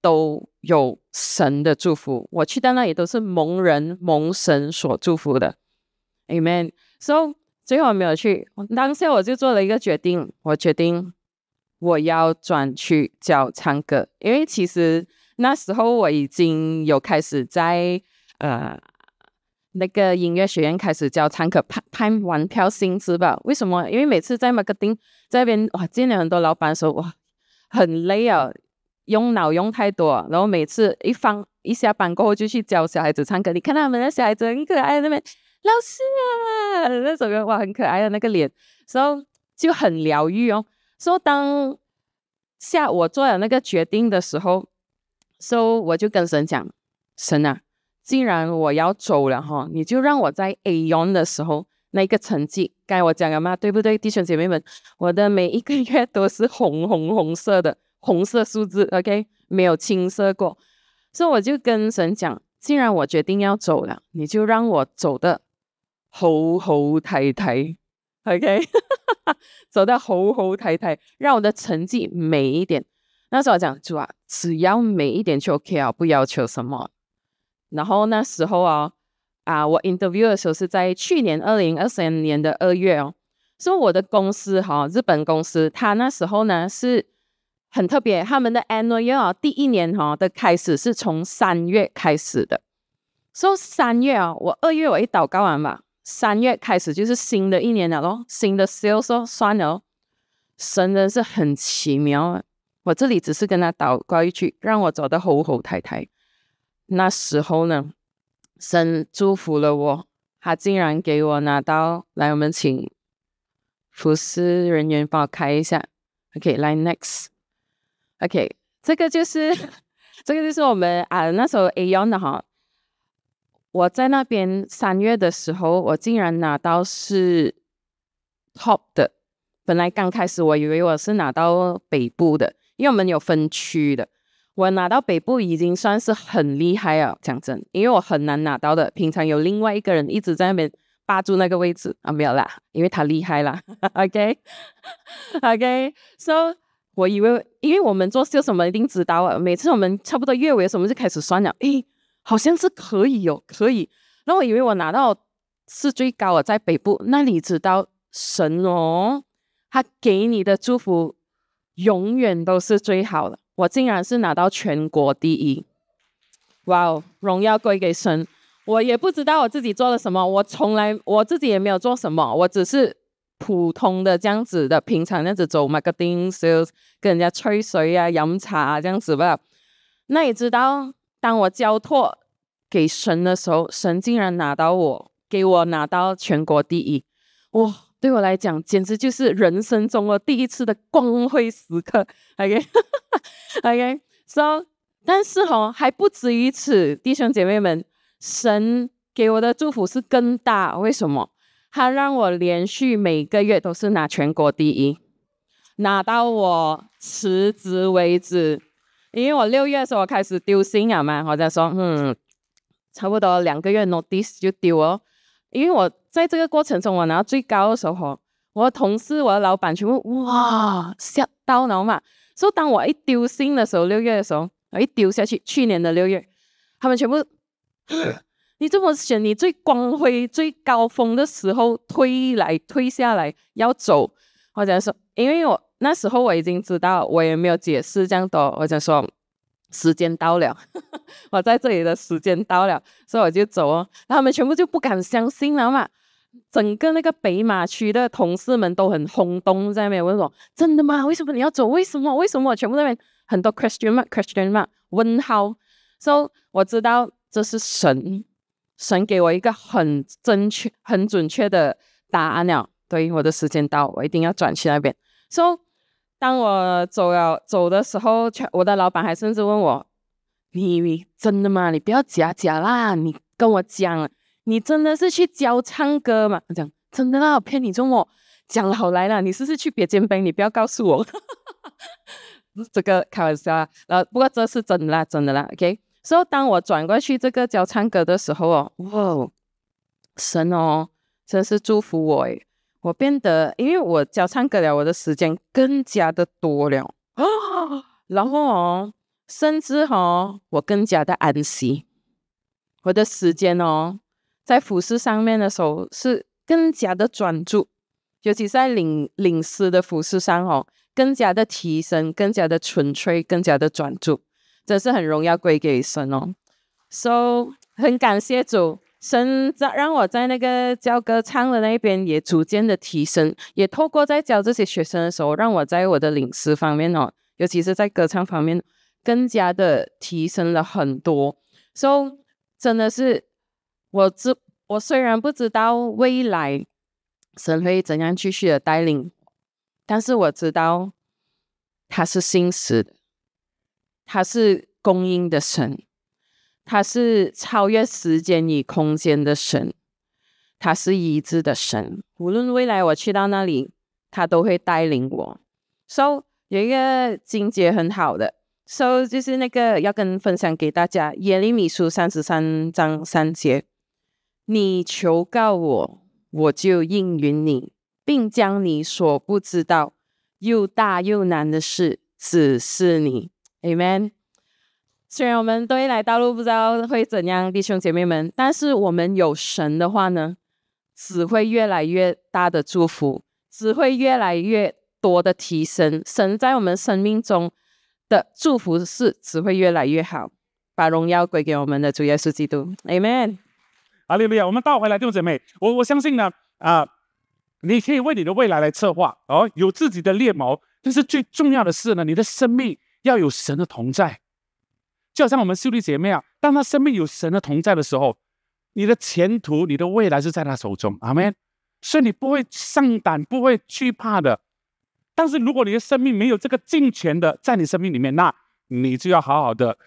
都有神的祝福，我去到那里都是蒙人蒙神所祝福的，Amen。So 最后没有去？当下我就做了一个决定，我决定我要转去教唱歌，因为其实那时候我已经有开始在呃那个音乐学院开始教唱歌，拍拍玩票薪资吧？为什么？因为每次在马丁这边哇，见了很多老板说哇。很累啊。用脑用太多，然后每次一放一下班过后就去教小孩子唱歌。你看他们的小孩子很可爱，那边老师啊，那种歌哇很可爱的那个脸，so 就很疗愈哦。so 当下我做了那个决定的时候，so 我就跟神讲：神啊，既然我要走了哈，你就让我在 A 用的时候那个成绩，该我讲了吗？对不对，弟兄姐妹们？我的每一个月都是红红红色的。红色数字，OK，没有青色过，所以我就跟神讲：，既然我决定要走了，你就让我走的好好太太 o k 走的好好太太，让我的成绩美一点。那时候我讲，主啊，只要美一点就 OK 啊，不要求什么。然后那时候啊，啊，我 interview 的时候是在去年二零二三年的二月哦，所以我的公司哈，日本公司，他那时候呢是。很特别，他们的 annual 第一年哈的开始是从三月开始的，所以三月啊，我二月我一祷告完嘛，三月开始就是新的一年了咯，新的 sales 哦，算了哦，神真是很奇妙，啊！我这里只是跟他祷告一句，让我找到猴猴太太。那时候呢，神祝福了我，他竟然给我拿到来，我们请服侍人员帮我开一下，OK，来 next。OK，这个就是，这个就是我们啊，那时候 a i o n 的哈，我在那边三月的时候，我竟然拿到是 Top 的。本来刚开始我以为我是拿到北部的，因为我们有分区的。我拿到北部已经算是很厉害了，讲真，因为我很难拿到的。平常有另外一个人一直在那边霸住那个位置啊，没有啦，因为他厉害啦。*laughs* OK，OK，so。我以为，因为我们做秀什么知指导，每次我们差不多月尾什么就开始算了，诶，好像是可以哦，可以。那我以为我拿到是最高，的，在北部，那你知道神哦，他给你的祝福永远都是最好的。我竟然是拿到全国第一，哇哦，荣耀归给神。我也不知道我自己做了什么，我从来我自己也没有做什么，我只是。普通的这样子的，平常这样子走 marketing sales，跟人家吹水啊、饮茶啊这样子吧。那你知道，当我交托给神的时候，神竟然拿到我，给我拿到全国第一。哇，对我来讲，简直就是人生中我第一次的光辉时刻。OK，OK，s *laughs* so，但是哦，还不止于此，弟兄姐妹们，神给我的祝福是更大。为什么？他让我连续每个月都是拿全国第一，拿到我辞职为止。因为我六月的时候开始丢薪了嘛，我在说，嗯，差不多两个月 notice 就丢哦。因为我在这个过程中，我拿到最高的时候，我的同事、我的老板全部哇吓到，然后嘛，所以当我一丢信的时候，六月的时候，我一丢下去，去年的六月，他们全部。你这么选，你最光辉、最高峰的时候退来退下来要走，我者说，因为我那时候我已经知道，我也没有解释这样多，我就说时间到了，我在这里的时间到了，所以我就走哦。他们全部就不敢相信了嘛，整个那个北马区的同事们都很轰动，在那边问我真的吗？为什么你要走？为什么？为什么？全部那边很多 question mark，question mark 问号。So 我知道这是神。神给我一个很正确、很准确的答案。对，我的时间到，我一定要转去那边。说，当我走了、走的时候，我的老板还甚至问我：“你真的吗？你不要假假啦！你跟我讲，你真的是去教唱歌吗？”我讲：“真的啦，骗你做梦！”讲好来了，你是不是去别间呗，你不要告诉我，*laughs* 这个开玩笑。啊，然后不过这是真的啦，真的啦，OK。时以当我转过去这个交唱歌的时候哦，哇哦，神哦，真是祝福我诶！我变得，因为我交唱歌了，我的时间更加的多了啊。*gasps* 然后哦，甚至哈，我更加的安息，我的时间哦，在服饰上面的时候是更加的专注，尤其在领领事的服饰上哦，更加的提升，更加的纯粹，更加的专注。真是很荣耀归给神哦，so 很感谢主神在让我在那个教歌唱的那边也逐渐的提升，也透过在教这些学生的时候，让我在我的领事方面哦，尤其是在歌唱方面更加的提升了很多。so 真的是我知我虽然不知道未来神会怎样继续的带领，但是我知道他是信实的。他是供应的神，他是超越时间与空间的神，他是一致的神。无论未来我去到那里，他都会带领我。So 有一个经节很好的，So 就是那个要跟分享给大家，耶利米书三十三章三节：你求告我，我就应允你，并将你所不知道又大又难的事指示你。amen，虽然我们未来道路不知道会怎样，弟兄姐妹们，但是我们有神的话呢，只会越来越大的祝福，只会越来越多的提升。神在我们生命中的祝福是只会越来越好。把荣耀归给我们的主耶稣基督。amen。阿利利亚，我们倒回来，弟兄姐妹，我我相信呢，啊，你可以为你的未来来策划，哦，有自己的猎谋。但是最重要的是呢，你的生命。要有神的同在，就好像我们兄弟姐妹啊，当他生命有神的同在的时候，你的前途、你的未来是在他手中，阿门。所以你不会上胆，不会惧怕的。但是如果你的生命没有这个尽全的在你生命里面，那你就要好好的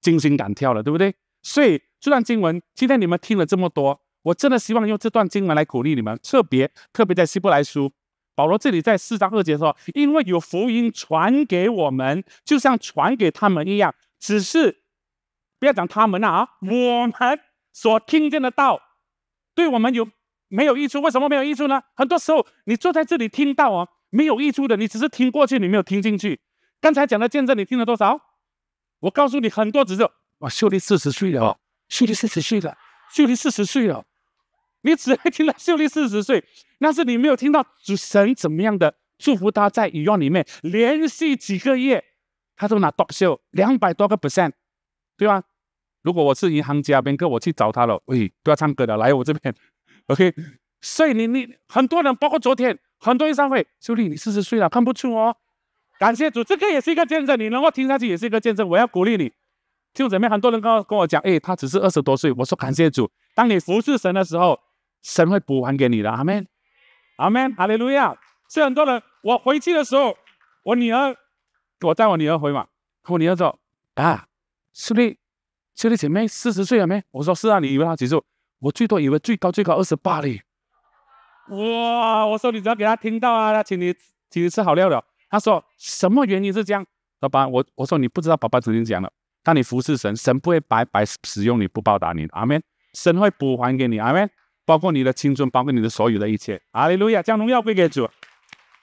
精心敢跳了，对不对？所以这段经文，今天你们听了这么多，我真的希望用这段经文来鼓励你们，特别特别在希伯来书。保罗这里在四章二节说：“因为有福音传给我们，就像传给他们一样。只是不要讲他们了啊，我们所听见的道，对我们有没有益处？为什么没有益处呢？很多时候你坐在这里听到啊，没有益处的，你只是听过去，你没有听进去。刚才讲的见证，你听了多少？我告诉你，很多只是我秀丽四十岁了，秀丽四十岁了，秀丽四十岁了。”你只会听到秀丽四十岁，那是你没有听到主神怎么样的祝福他在医院里面连续几个月，他都拿 Top 秀两百多个 percent，对吧？如果我是银行家宾跟我去找他了，喂，都要唱歌的，来我这边，OK。所以你你很多人，包括昨天很多医生会，秀丽你四十岁了，看不出哦。感谢主，这个也是一个见证，你能够听下去也是一个见证。我要鼓励你，听众姐妹，很多人跟我跟我讲，哎，他只是二十多岁，我说感谢主，当你服侍神的时候。神会补还给你的，阿门，阿门，哈利路亚。所以很多人，我回去的时候，我女儿，我带我女儿回嘛，我女儿说啊，兄弟，兄弟姐妹四十岁了没？我说是啊，你以为他几岁？我最多以为最高最高二十八哩。哇，我说你只要给他听到啊，他请你请你吃好料了。他说什么原因是这样？爸爸，我我说你不知道，爸爸曾经讲了，当你服侍神，神不会白白使用你不报答你，阿门，神会补还给你，阿门。包括你的青春，包括你的所有的一切。哈利路亚，将荣耀归给主。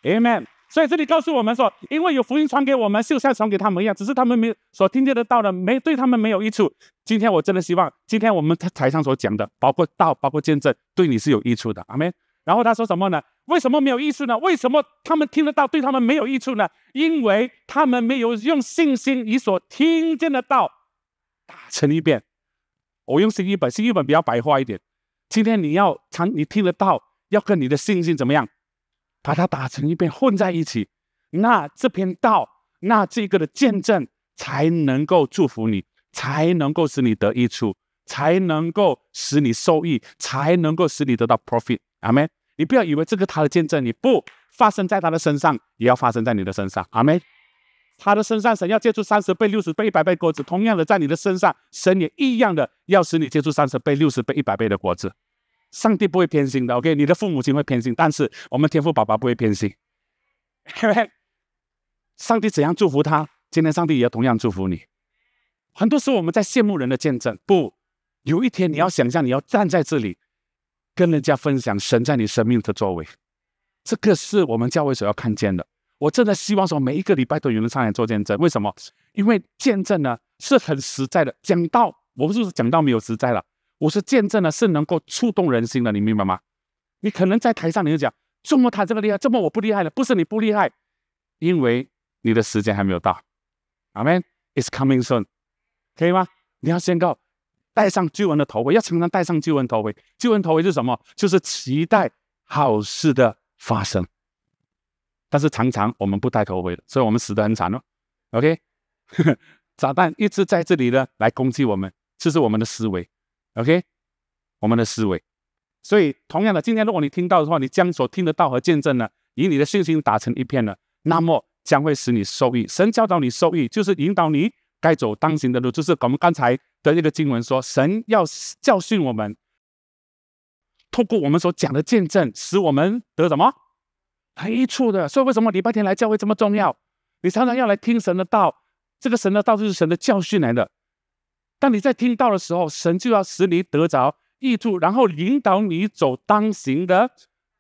Amen。所以这里告诉我们说，因为有福音传给我们，就像传给他们一样，只是他们没所听见的道，没对他们没有益处。今天我真的希望，今天我们台台上所讲的，包括道，包括见证，对你是有益处的。阿门。然后他说什么呢？为什么没有益处呢？为什么他们听得到，对他们没有益处呢？因为他们没有用信心以所听见的道。打成一遍，我用新译本，新译本比较白话一点。今天你要常你听得到，要跟你的信心怎么样，把它打成一片混在一起，那这篇道，那这个的见证，才能够祝福你，才能够使你得益处，才能够使你受益，才能够使你得到 profit，阿门。你不要以为这个他的见证你不发生在他的身上，也要发生在你的身上，阿门。他的身上，神要借出三十倍、六十倍、一百倍果子。同样的，在你的身上，神也一样的要使你借出三十倍、六十倍、一百倍的果子。上帝不会偏心的。OK，你的父母亲会偏心，但是我们天赋宝宝不会偏心，上帝怎样祝福他，今天上帝也同样祝福你。很多时候我们在羡慕人的见证，不，有一天你要想象，你要站在这里，跟人家分享神在你生命的作为，这个是我们教会所要看见的。我真的希望说每一个礼拜都有人上来做见证。为什么？因为见证呢是很实在的。讲到我不是讲到没有实在了，我是见证呢是能够触动人心的。你明白吗？你可能在台上你就讲这么他这个厉害，这么我不厉害了。不是你不厉害，因为你的时间还没有到。阿 n It's coming soon，可以吗？你要宣告戴上救恩的头盔，要常常戴上救恩头盔。救恩头盔是什么？就是期待好事的发生。但是常常我们不带头回的，所以我们死得很惨哦。OK，炸 *laughs* 弹一直在这里呢，来攻击我们，这是我们的思维。OK，我们的思维。所以同样的，今天如果你听到的话，你将所听得到和见证呢，以你的信心打成一片呢，那么将会使你受益。神教导你受益，就是引导你该走当行的路，就是我们刚才的这个经文说，神要教训我们，透过我们所讲的见证，使我们得什么？一处的，所以为什么礼拜天来教会这么重要？你常常要来听神的道，这个神的道就是神的教训来的。当你在听到的时候，神就要使你得着益处，然后引导你走当行的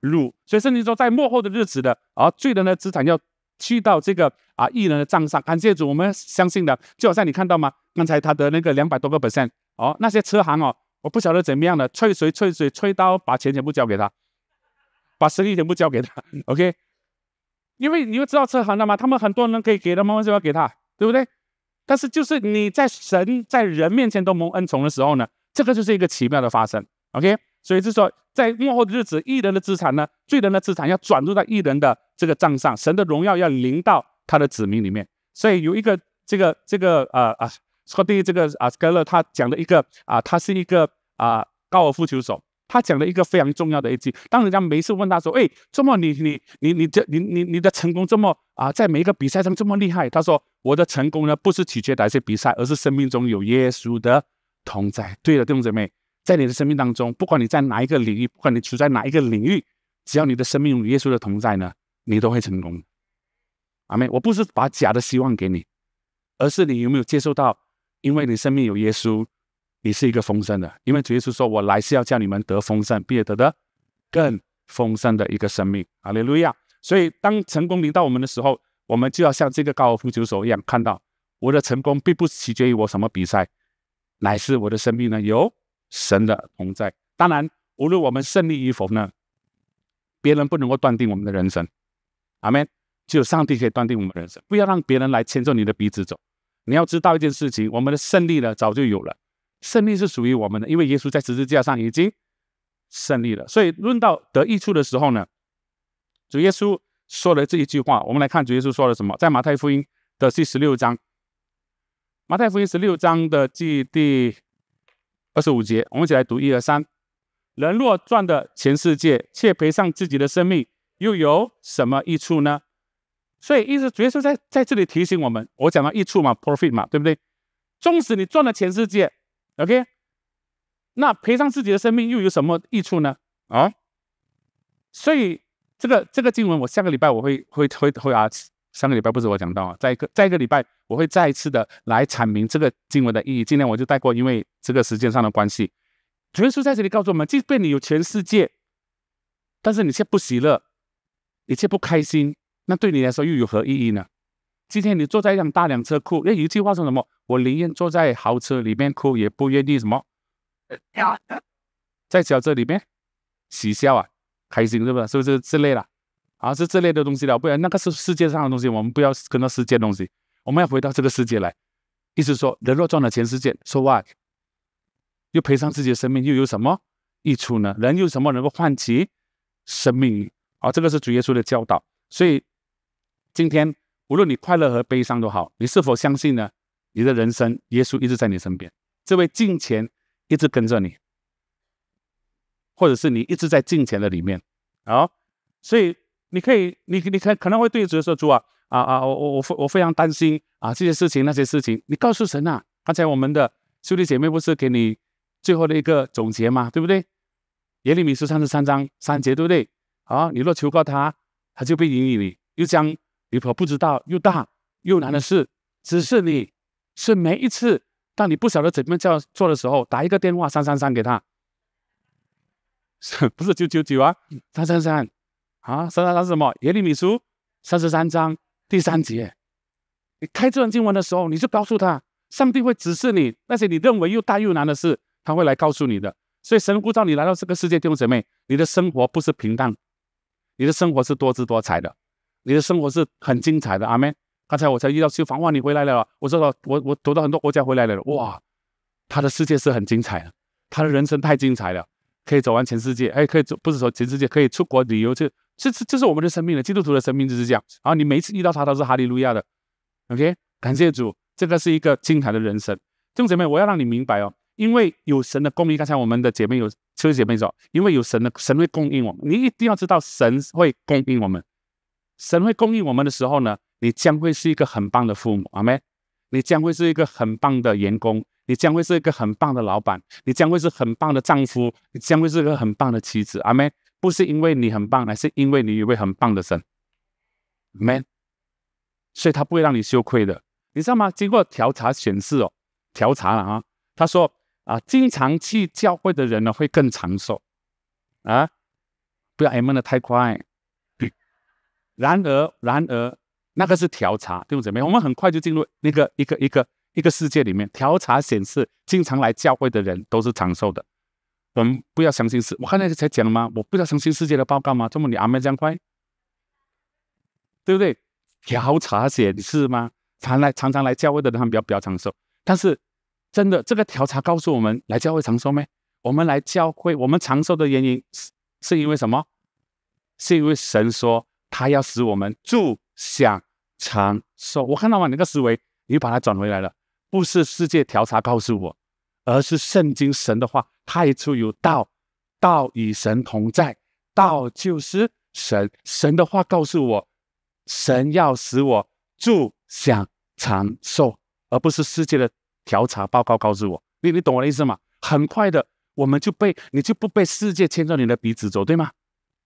路。所以圣经说，在幕后的日子的，而罪人的资产要去到这个啊艺人的账上。感谢主，我们相信的，就好像你看到吗？刚才他的那个两百多个 percent 哦，那些车行哦，我不晓得怎么样的，吹水吹水吹刀，把钱全部交给他。把生意全部交给他，OK，因为你们知道车行的吗？他们很多人可以给他，为什么要给他？对不对？但是就是你在神在人面前都蒙恩宠的时候呢，这个就是一个奇妙的发生，OK。所以就说在幕后的日子，艺人的资产呢，罪人的资产要转入到艺人的这个账上，神的荣耀要临到他的子民里面。所以有一个这个这个啊啊，说于这个啊斯勒他讲的一个啊，他是一个啊高尔夫球手。他讲了一个非常重要的一句，当人家每次问他说：“哎，这么你你你你这你你你的成功这么啊，在每一个比赛上这么厉害？”他说：“我的成功呢，不是取决于比赛，而是生命中有耶稣的同在。”对了，弟兄姐妹，在你的生命当中，不管你在哪一个领域，不管你处在哪一个领域，只要你的生命有耶稣的同在呢，你都会成功。阿妹，我不是把假的希望给你，而是你有没有接受到？因为你生命有耶稣。你是一个丰盛的，因为主耶稣说我来是要叫你们得丰盛，并且得的更丰盛的一个生命。阿利路亚。所以，当成功临到我们的时候，我们就要像这个高尔夫球手一样，看到我的成功并不取决于我什么比赛，乃是我的生命呢有神的同在。当然，无论我们胜利与否呢，别人不能够断定我们的人生。阿门。只有上帝可以断定我们人生。不要让别人来牵着你的鼻子走。你要知道一件事情，我们的胜利呢早就有了。胜利是属于我们的，因为耶稣在十字架上已经胜利了。所以论到得益处的时候呢，主耶稣说了这一句话。我们来看主耶稣说了什么，在马太福音的第十六章，马太福音十六章的记第二十五节，我们一起来读一、二、三。人若赚得全世界，却赔上自己的生命，又有什么益处呢？所以，意思主耶稣在在这里提醒我们：我讲到益处嘛，profit 嘛，对不对？纵使你赚了全世界。OK，那赔上自己的生命又有什么益处呢？啊，所以这个这个经文，我下个礼拜我会会会会啊，上个礼拜不是我讲到啊，在一个在一个礼拜我会再一次的来阐明这个经文的意义。今天我就带过，因为这个时间上的关系。主耶稣在这里告诉我们，即便你有全世界，但是你却不喜乐，你却不开心，那对你来说又有何意义呢？今天你坐在一辆大辆车哭，那一句话说什么？我宁愿坐在豪车里面哭，也不愿意什么 *laughs* 在小车里面嬉笑啊，开心是不？是不是之类的？啊，是这类的东西了。不然那个是世界上的东西，我们不要跟到世界东西。我们要回到这个世界来，意思说，人若赚了全世界，说 w h 又赔上自己的生命，又有什么益处呢？人又什么能够换起生命？啊，这个是主耶稣的教导。所以今天。无论你快乐和悲伤都好，你是否相信呢？你的人生，耶稣一直在你身边，这位金钱一直跟着你，或者是你一直在金钱的里面啊。所以你可以，你你可可能会对主说：“主啊，啊啊，我我我我非常担心啊，这些事情那些事情。”你告诉神啊，刚才我们的兄弟姐妹不是给你最后的一个总结吗？对不对？耶利米书三十三章三节，对不对？啊，你若求告他，他就必引允你，又将。你可不知道又大又难的事，只是你，是每一次。当你不晓得怎么叫做的时候，打一个电话三三三给他，*laughs* 是不是九九九啊？三三三啊，三三三什么？耶利米书三十三章第三节。你开这段经文的时候，你就告诉他，上帝会指示你那些你认为又大又难的事，他会来告诉你的。所以神呼召你来到这个世界，弟兄姐妹，你的生活不是平淡，你的生活是多姿多彩的。你的生活是很精彩的，阿妹。刚才我才遇到修房哇，你回来了，我说我我躲到很多国家回来了，哇，他的世界是很精彩的，他的人生太精彩了，可以走完全世界，哎，可以走，不是说全世界可以出国旅游，去，这是这是我们的生命了，基督徒的生命就是这样。然后你每次遇到他都是哈利路亚的，OK，感谢主，这个是一个精彩的人生。种姐妹，我要让你明白哦，因为有神的供应，刚才我们的姐妹有位姐，妹说，因为有神的神会供应我们，你一定要知道神会供应我们。神会供应我们的时候呢，你将会是一个很棒的父母，阿妹，你将会是一个很棒的员工，你将会是一个很棒的老板，你将会是很棒的丈夫，你将会是个很棒的妻子，阿妹，不是因为你很棒，而是因为你有位很棒的神，门。所以他不会让你羞愧的，你知道吗？经过调查显示哦，调查了啊，他说啊，经常去教会的人呢会更长寿，啊，不要挨闷的太快。然而，然而，那个是调查，对不对？我们很快就进入那个一个一个一个世界里面。调查显示，经常来教会的人都是长寿的。我们不要相信世，我刚才才讲了吗？我不要相信世界的报告吗？这么你阿妹这样快？对不对？调查显示吗？常来常常来教会的人，他们比较比较长寿。但是，真的这个调查告诉我们，来教会长寿没？我们来教会，我们长寿的原因是是因为什么？是因为神说。他要使我们住享长寿，我看到吗？你个思维，你把它转回来了，不是世界调查告诉我，而是圣经神的话。太初有道，道与神同在，道就是神。神的话告诉我，神要使我住享长寿，而不是世界的调查报告告诉我。你你懂我的意思吗？很快的，我们就被你就不被世界牵着你的鼻子走，对吗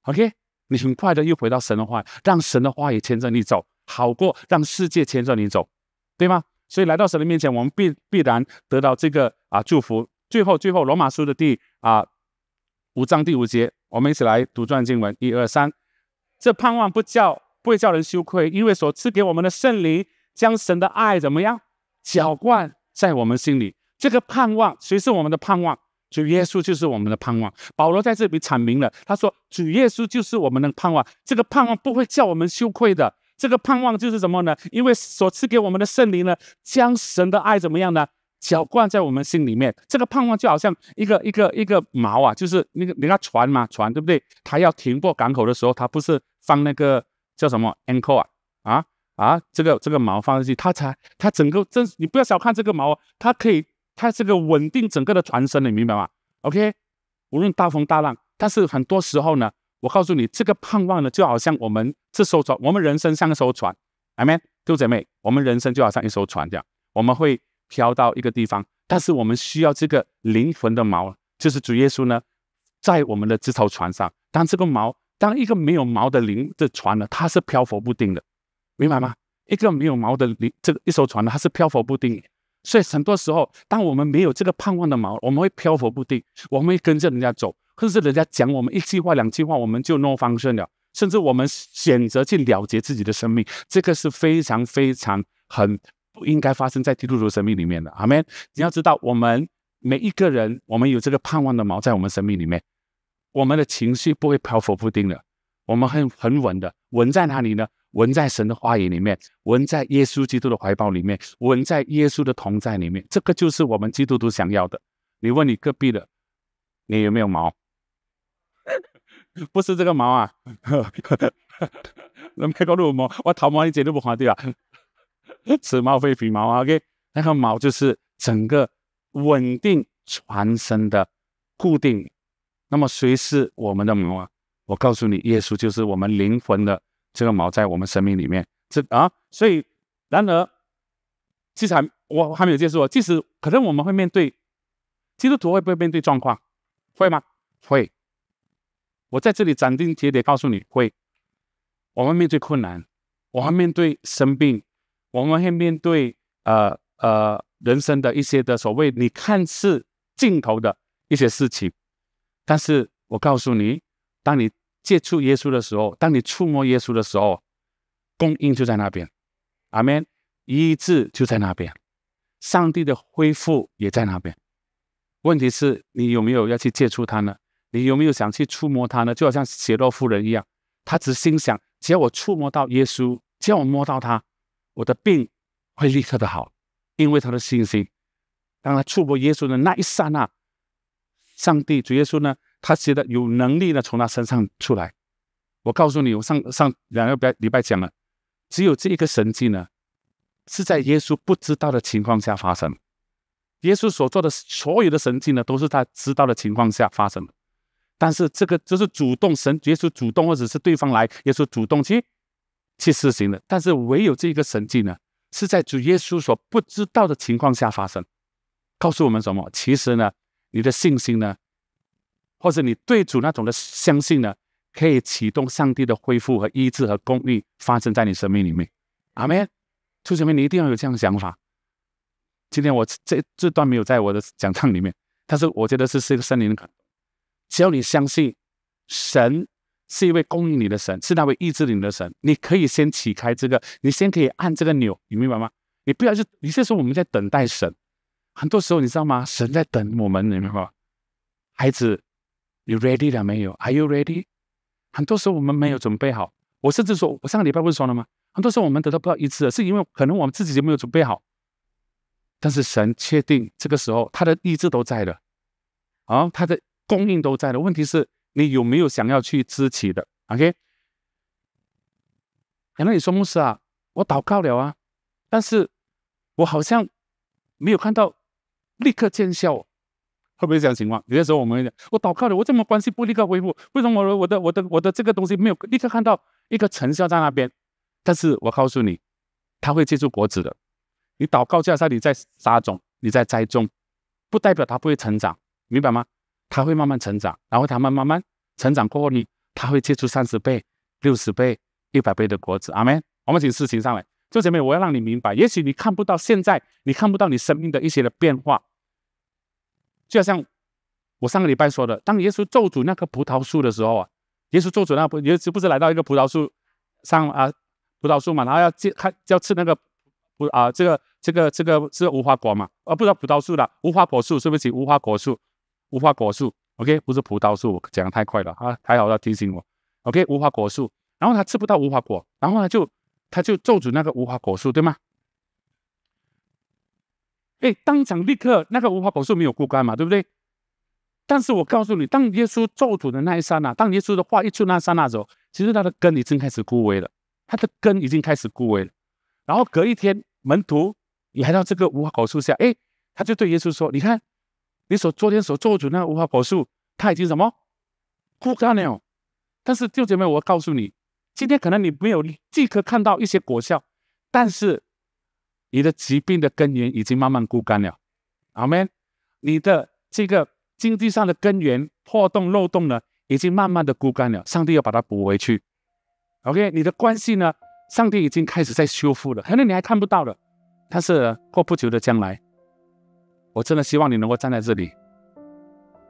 ？OK。你很快的又回到神的话，让神的话也牵着你走，好过让世界牵着你走，对吗？所以来到神的面前，我们必必然得到这个啊祝福。最后，最后，罗马书的第啊五章第五节，我们一起来读传经文，一二三。这盼望不叫不会叫人羞愧，因为所赐给我们的圣灵将神的爱怎么样浇灌在我们心里。这个盼望，谁是我们的盼望？主耶稣就是我们的盼望。保罗在这里阐明了，他说：“主耶稣就是我们的盼望，这个盼望不会叫我们羞愧的。这个盼望就是什么呢？因为所赐给我们的圣灵呢，将神的爱怎么样呢？浇灌在我们心里面。这个盼望就好像一个一个一个锚啊，就是那个，你看船嘛，船对不对？它要停泊港口的时候，它不是放那个叫什么 anchor 啊啊啊，这个这个锚放进去，它才它整个真，你不要小看这个锚，它可以。”它这个稳定整个的船身，你明白吗？OK，无论大风大浪，但是很多时候呢，我告诉你，这个盼望呢，就好像我们这艘船，我们人生像一艘船，Amen，弟姐妹，我们人生就好像一艘船这样，我们会漂到一个地方，但是我们需要这个灵魂的锚，就是主耶稣呢，在我们的这艘船上。当这个锚，当一个没有锚的灵的船呢，它是漂浮不定的，明白吗？一个没有锚的灵，这个一艘船它是漂浮不定。所以很多时候，当我们没有这个盼望的锚，我们会漂浮不定，我们会跟着人家走，者是人家讲我们一句话、两句话，我们就 no function 了，甚至我们选择去了结自己的生命，这个是非常非常很不应该发生在基督徒生命里面的。好门。你要知道，我们每一个人，我们有这个盼望的锚在我们生命里面，我们的情绪不会漂浮不定的，我们很很稳的，稳在哪里呢？纹在神的话语里面，纹在耶稣基督的怀抱里面，纹在耶稣的同在里面。这个就是我们基督徒想要的。你问你隔壁的，你有没有毛？*laughs* 不是这个毛啊，*laughs* 那美国鹿毛，我头毛，一点都不画对吧？此 *laughs* 毛非彼毛啊！OK，那个毛就是整个稳定全身的固定。那么谁是我们的毛啊？我告诉你，耶稣就是我们灵魂的。这个毛在我们生命里面，这啊，所以，然而，其实还我还没有结束。即使可能我们会面对，基督徒会不会面对状况？会吗？会。我在这里斩钉截铁告诉你，会。我们面对困难，我们面对生病，我们会面对呃呃人生的一些的所谓你看似尽头的一些事情。但是我告诉你，当你。接触耶稣的时候，当你触摸耶稣的时候，供应就在那边，阿门。医治就在那边，上帝的恢复也在那边。问题是你有没有要去接触他呢？你有没有想去触摸他呢？就好像写洛夫人一样，他只心想：只要我触摸到耶稣，只要我摸到他，我的病会立刻的好。因为他的信心，当他触摸耶稣的那一刹那，上帝主耶稣呢？他觉得有能力呢，从他身上出来。我告诉你，我上上两个礼拜礼拜讲了，只有这一个神迹呢，是在耶稣不知道的情况下发生。耶稣所做的所有的神迹呢，都是他知道的情况下发生。但是这个就是主动神，耶稣主动或者是对方来，耶稣主动去去施行的。但是唯有这一个神迹呢，是在主耶稣所不知道的情况下发生。告诉我们什么？其实呢，你的信心呢？或者你对主那种的相信呢，可以启动上帝的恢复和医治和公义发生在你生命里面。阿门。弟兄们，你一定要有这样的想法。今天我这这段没有在我的讲堂里面，但是我觉得这是一个林的。只要你相信神是一位供应你的神，是那位医治你的神，你可以先起开这个，你先可以按这个钮，你明白吗？你不要去，你是说我们在等待神。很多时候你知道吗？神在等我们，你明白吗，孩子？你 ready 了没有？Are you ready？很多时候我们没有准备好。我甚至说，我上个礼拜不是说了吗？很多时候我们得到不到致的，是因为可能我们自己就没有准备好。但是神确定这个时候他的意志都在的，啊，他的供应都在的。问题是你有没有想要去支持的？OK？难道你说牧师啊，我祷告了啊，但是我好像没有看到立刻见效会不会这样情况？有些时候我们会讲，我祷告了，我怎么关系不立刻恢复？为什么我我的我的我的这个东西没有立刻看到一个成效在那边？但是我告诉你，他会结出果子的。你祷告加上你在撒种，你在栽种，不代表他不会成长，明白吗？他会慢慢成长，然后他慢慢成长过后，你他会结出三十倍、六十倍、一百倍的果子。阿门。我们请事情上来，就姐妹，我要让你明白，也许你看不到现在，你看不到你生命的一些的变化。就好像我上个礼拜说的，当耶稣咒诅那棵葡萄树的时候啊，耶稣咒诅那葡，耶稣不是来到一个葡萄树上啊，葡萄树嘛，然后要进，看要吃那个不啊，这个这个这个是无花果嘛，啊，不是葡萄树的无花果树，对不起，无花果树，无花果树，OK，不是葡萄树，我讲太快了啊，还好要提醒我，OK，无花果树，然后他吃不到无花果，然后他就他就咒诅那个无花果树，对吗？哎，当场立刻那个无花果树没有枯干嘛，对不对？但是我告诉你，当耶稣做主的那一刹那，当耶稣的话一出那刹那时候，其实他的根已经开始枯萎了，他的根已经开始枯萎了。然后隔一天，门徒也来到这个无花果树下，哎，他就对耶稣说：“你看，你所昨天所做主那个无花果树，它已经什么枯干了。”但是弟兄妹，我告诉你，今天可能你没有立刻看到一些果效，但是。你的疾病的根源已经慢慢枯干了，阿门。你的这个经济上的根源破洞漏洞呢，已经慢慢的枯干了。上帝要把它补回去。OK，你的关系呢，上帝已经开始在修复了。可能你还看不到了，但是过不久的将来，我真的希望你能够站在这里，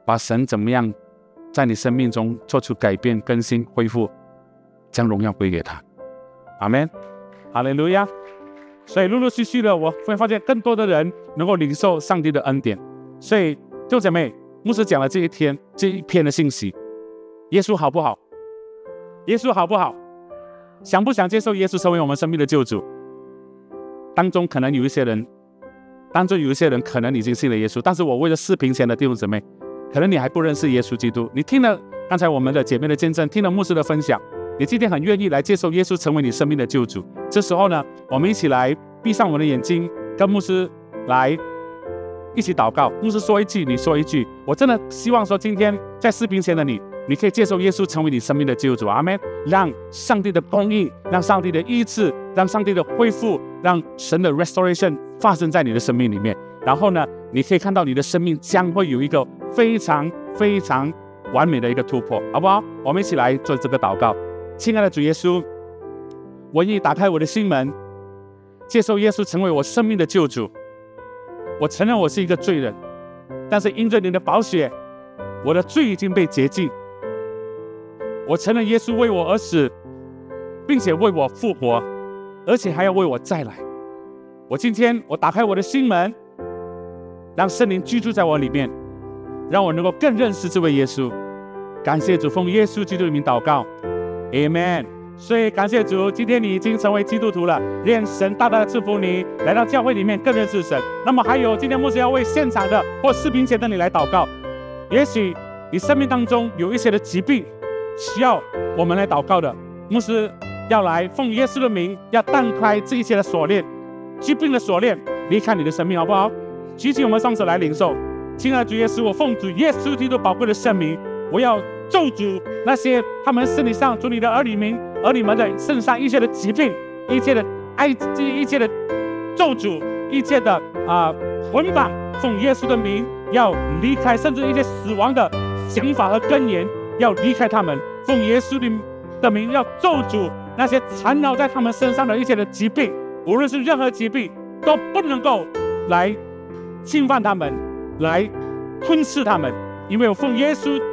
把神怎么样，在你生命中做出改变、更新、恢复，将荣耀归给他。阿门。哈利路亚。所以陆陆续续的，我会发现更多的人能够领受上帝的恩典。所以弟兄姐妹，牧师讲了这一天这一篇的信息，耶稣好不好？耶稣好不好？想不想接受耶稣成为我们生命的救主？当中可能有一些人，当中有一些人可能已经信了耶稣，但是我为了视频前的弟兄姊妹，可能你还不认识耶稣基督。你听了刚才我们的姐妹的见证，听了牧师的分享。你今天很愿意来接受耶稣成为你生命的救主？这时候呢，我们一起来闭上我们的眼睛，跟牧师来一起祷告。牧师说一句，你说一句。我真的希望说，今天在视频前的你，你可以接受耶稣成为你生命的救主。阿门。让上帝的供应，让上帝的医治，让上帝的恢复，让神的 restoration 发生在你的生命里面。然后呢，你可以看到你的生命将会有一个非常非常完美的一个突破，好不好？我们一起来做这个祷告。亲爱的主耶稣，我愿意打开我的心门，接受耶稣成为我生命的救主。我承认我是一个罪人，但是因着你的宝血，我的罪已经被洁净。我承认耶稣为我而死，并且为我复活，而且还要为我再来。我今天我打开我的心门，让圣灵居住在我里面，让我能够更认识这位耶稣。感谢主，奉耶稣基督的名祷告。Amen。所以感谢主，今天你已经成为基督徒了。愿神大大的祝福你，来到教会里面更认识神。那么还有，今天牧师要为现场的或视频前的你来祷告。也许你生命当中有一些的疾病，需要我们来祷告的。牧师要来奉耶稣的名，要荡开这一切的锁链，疾病的锁链，离开你的生命，好不好？举起我们双手来领受。亲爱的主，耶稣，我奉主耶稣基督宝贵的圣名，我要。咒诅那些他们身体上主你的儿女们儿女们的身上一切的疾病一切的埃及，一切的咒诅，一切的啊捆绑奉耶稣的名要离开甚至一些死亡的想法和根源要离开他们奉耶稣的的名要咒诅那些缠绕在他们身上的一些的疾病无论是任何疾病都不能够来侵犯他们来吞噬他们因为我奉耶稣。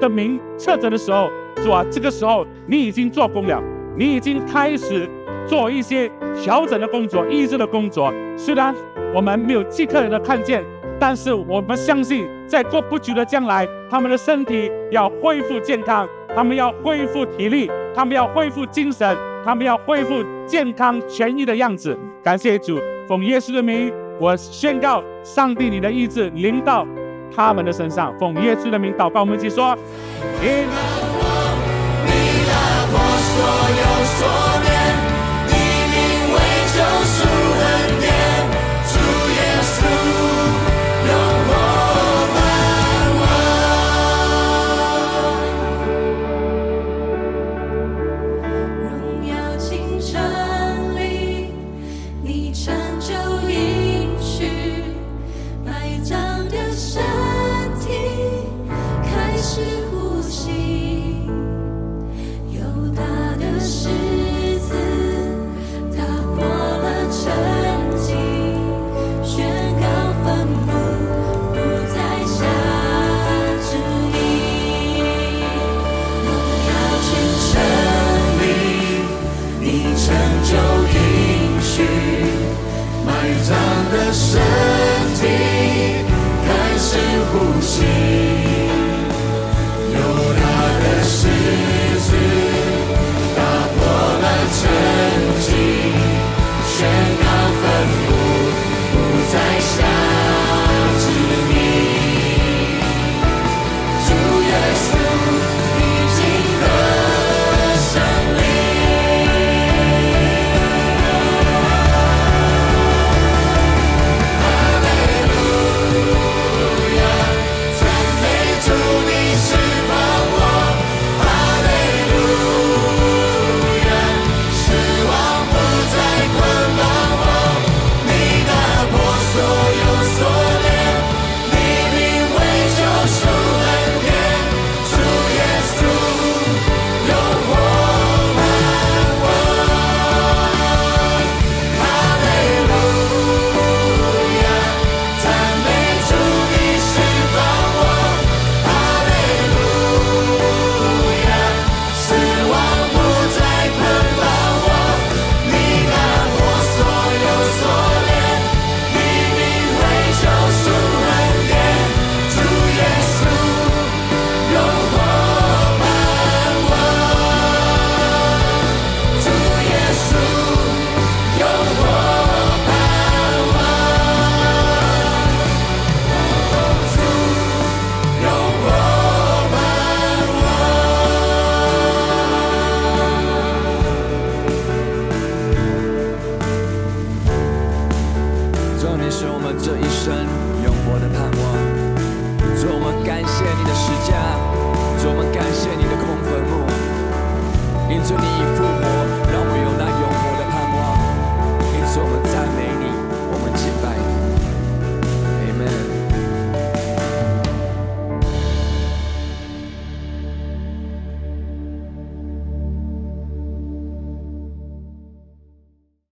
的名测诊的时候，主啊，这个时候你已经做工了，你已经开始做一些调整的工作、医治的工作。虽然我们没有即刻的看见，但是我们相信，在过不久的将来，他们的身体要恢复健康，他们要恢复体力，他们要恢复精神，他们要恢复健康、痊愈的样子。感谢主，奉耶稣的名，我宣告：上帝，你的意志、领导。他们的身上，奉耶稣的名祷告，我们一起说。埋葬的身体开始呼吸。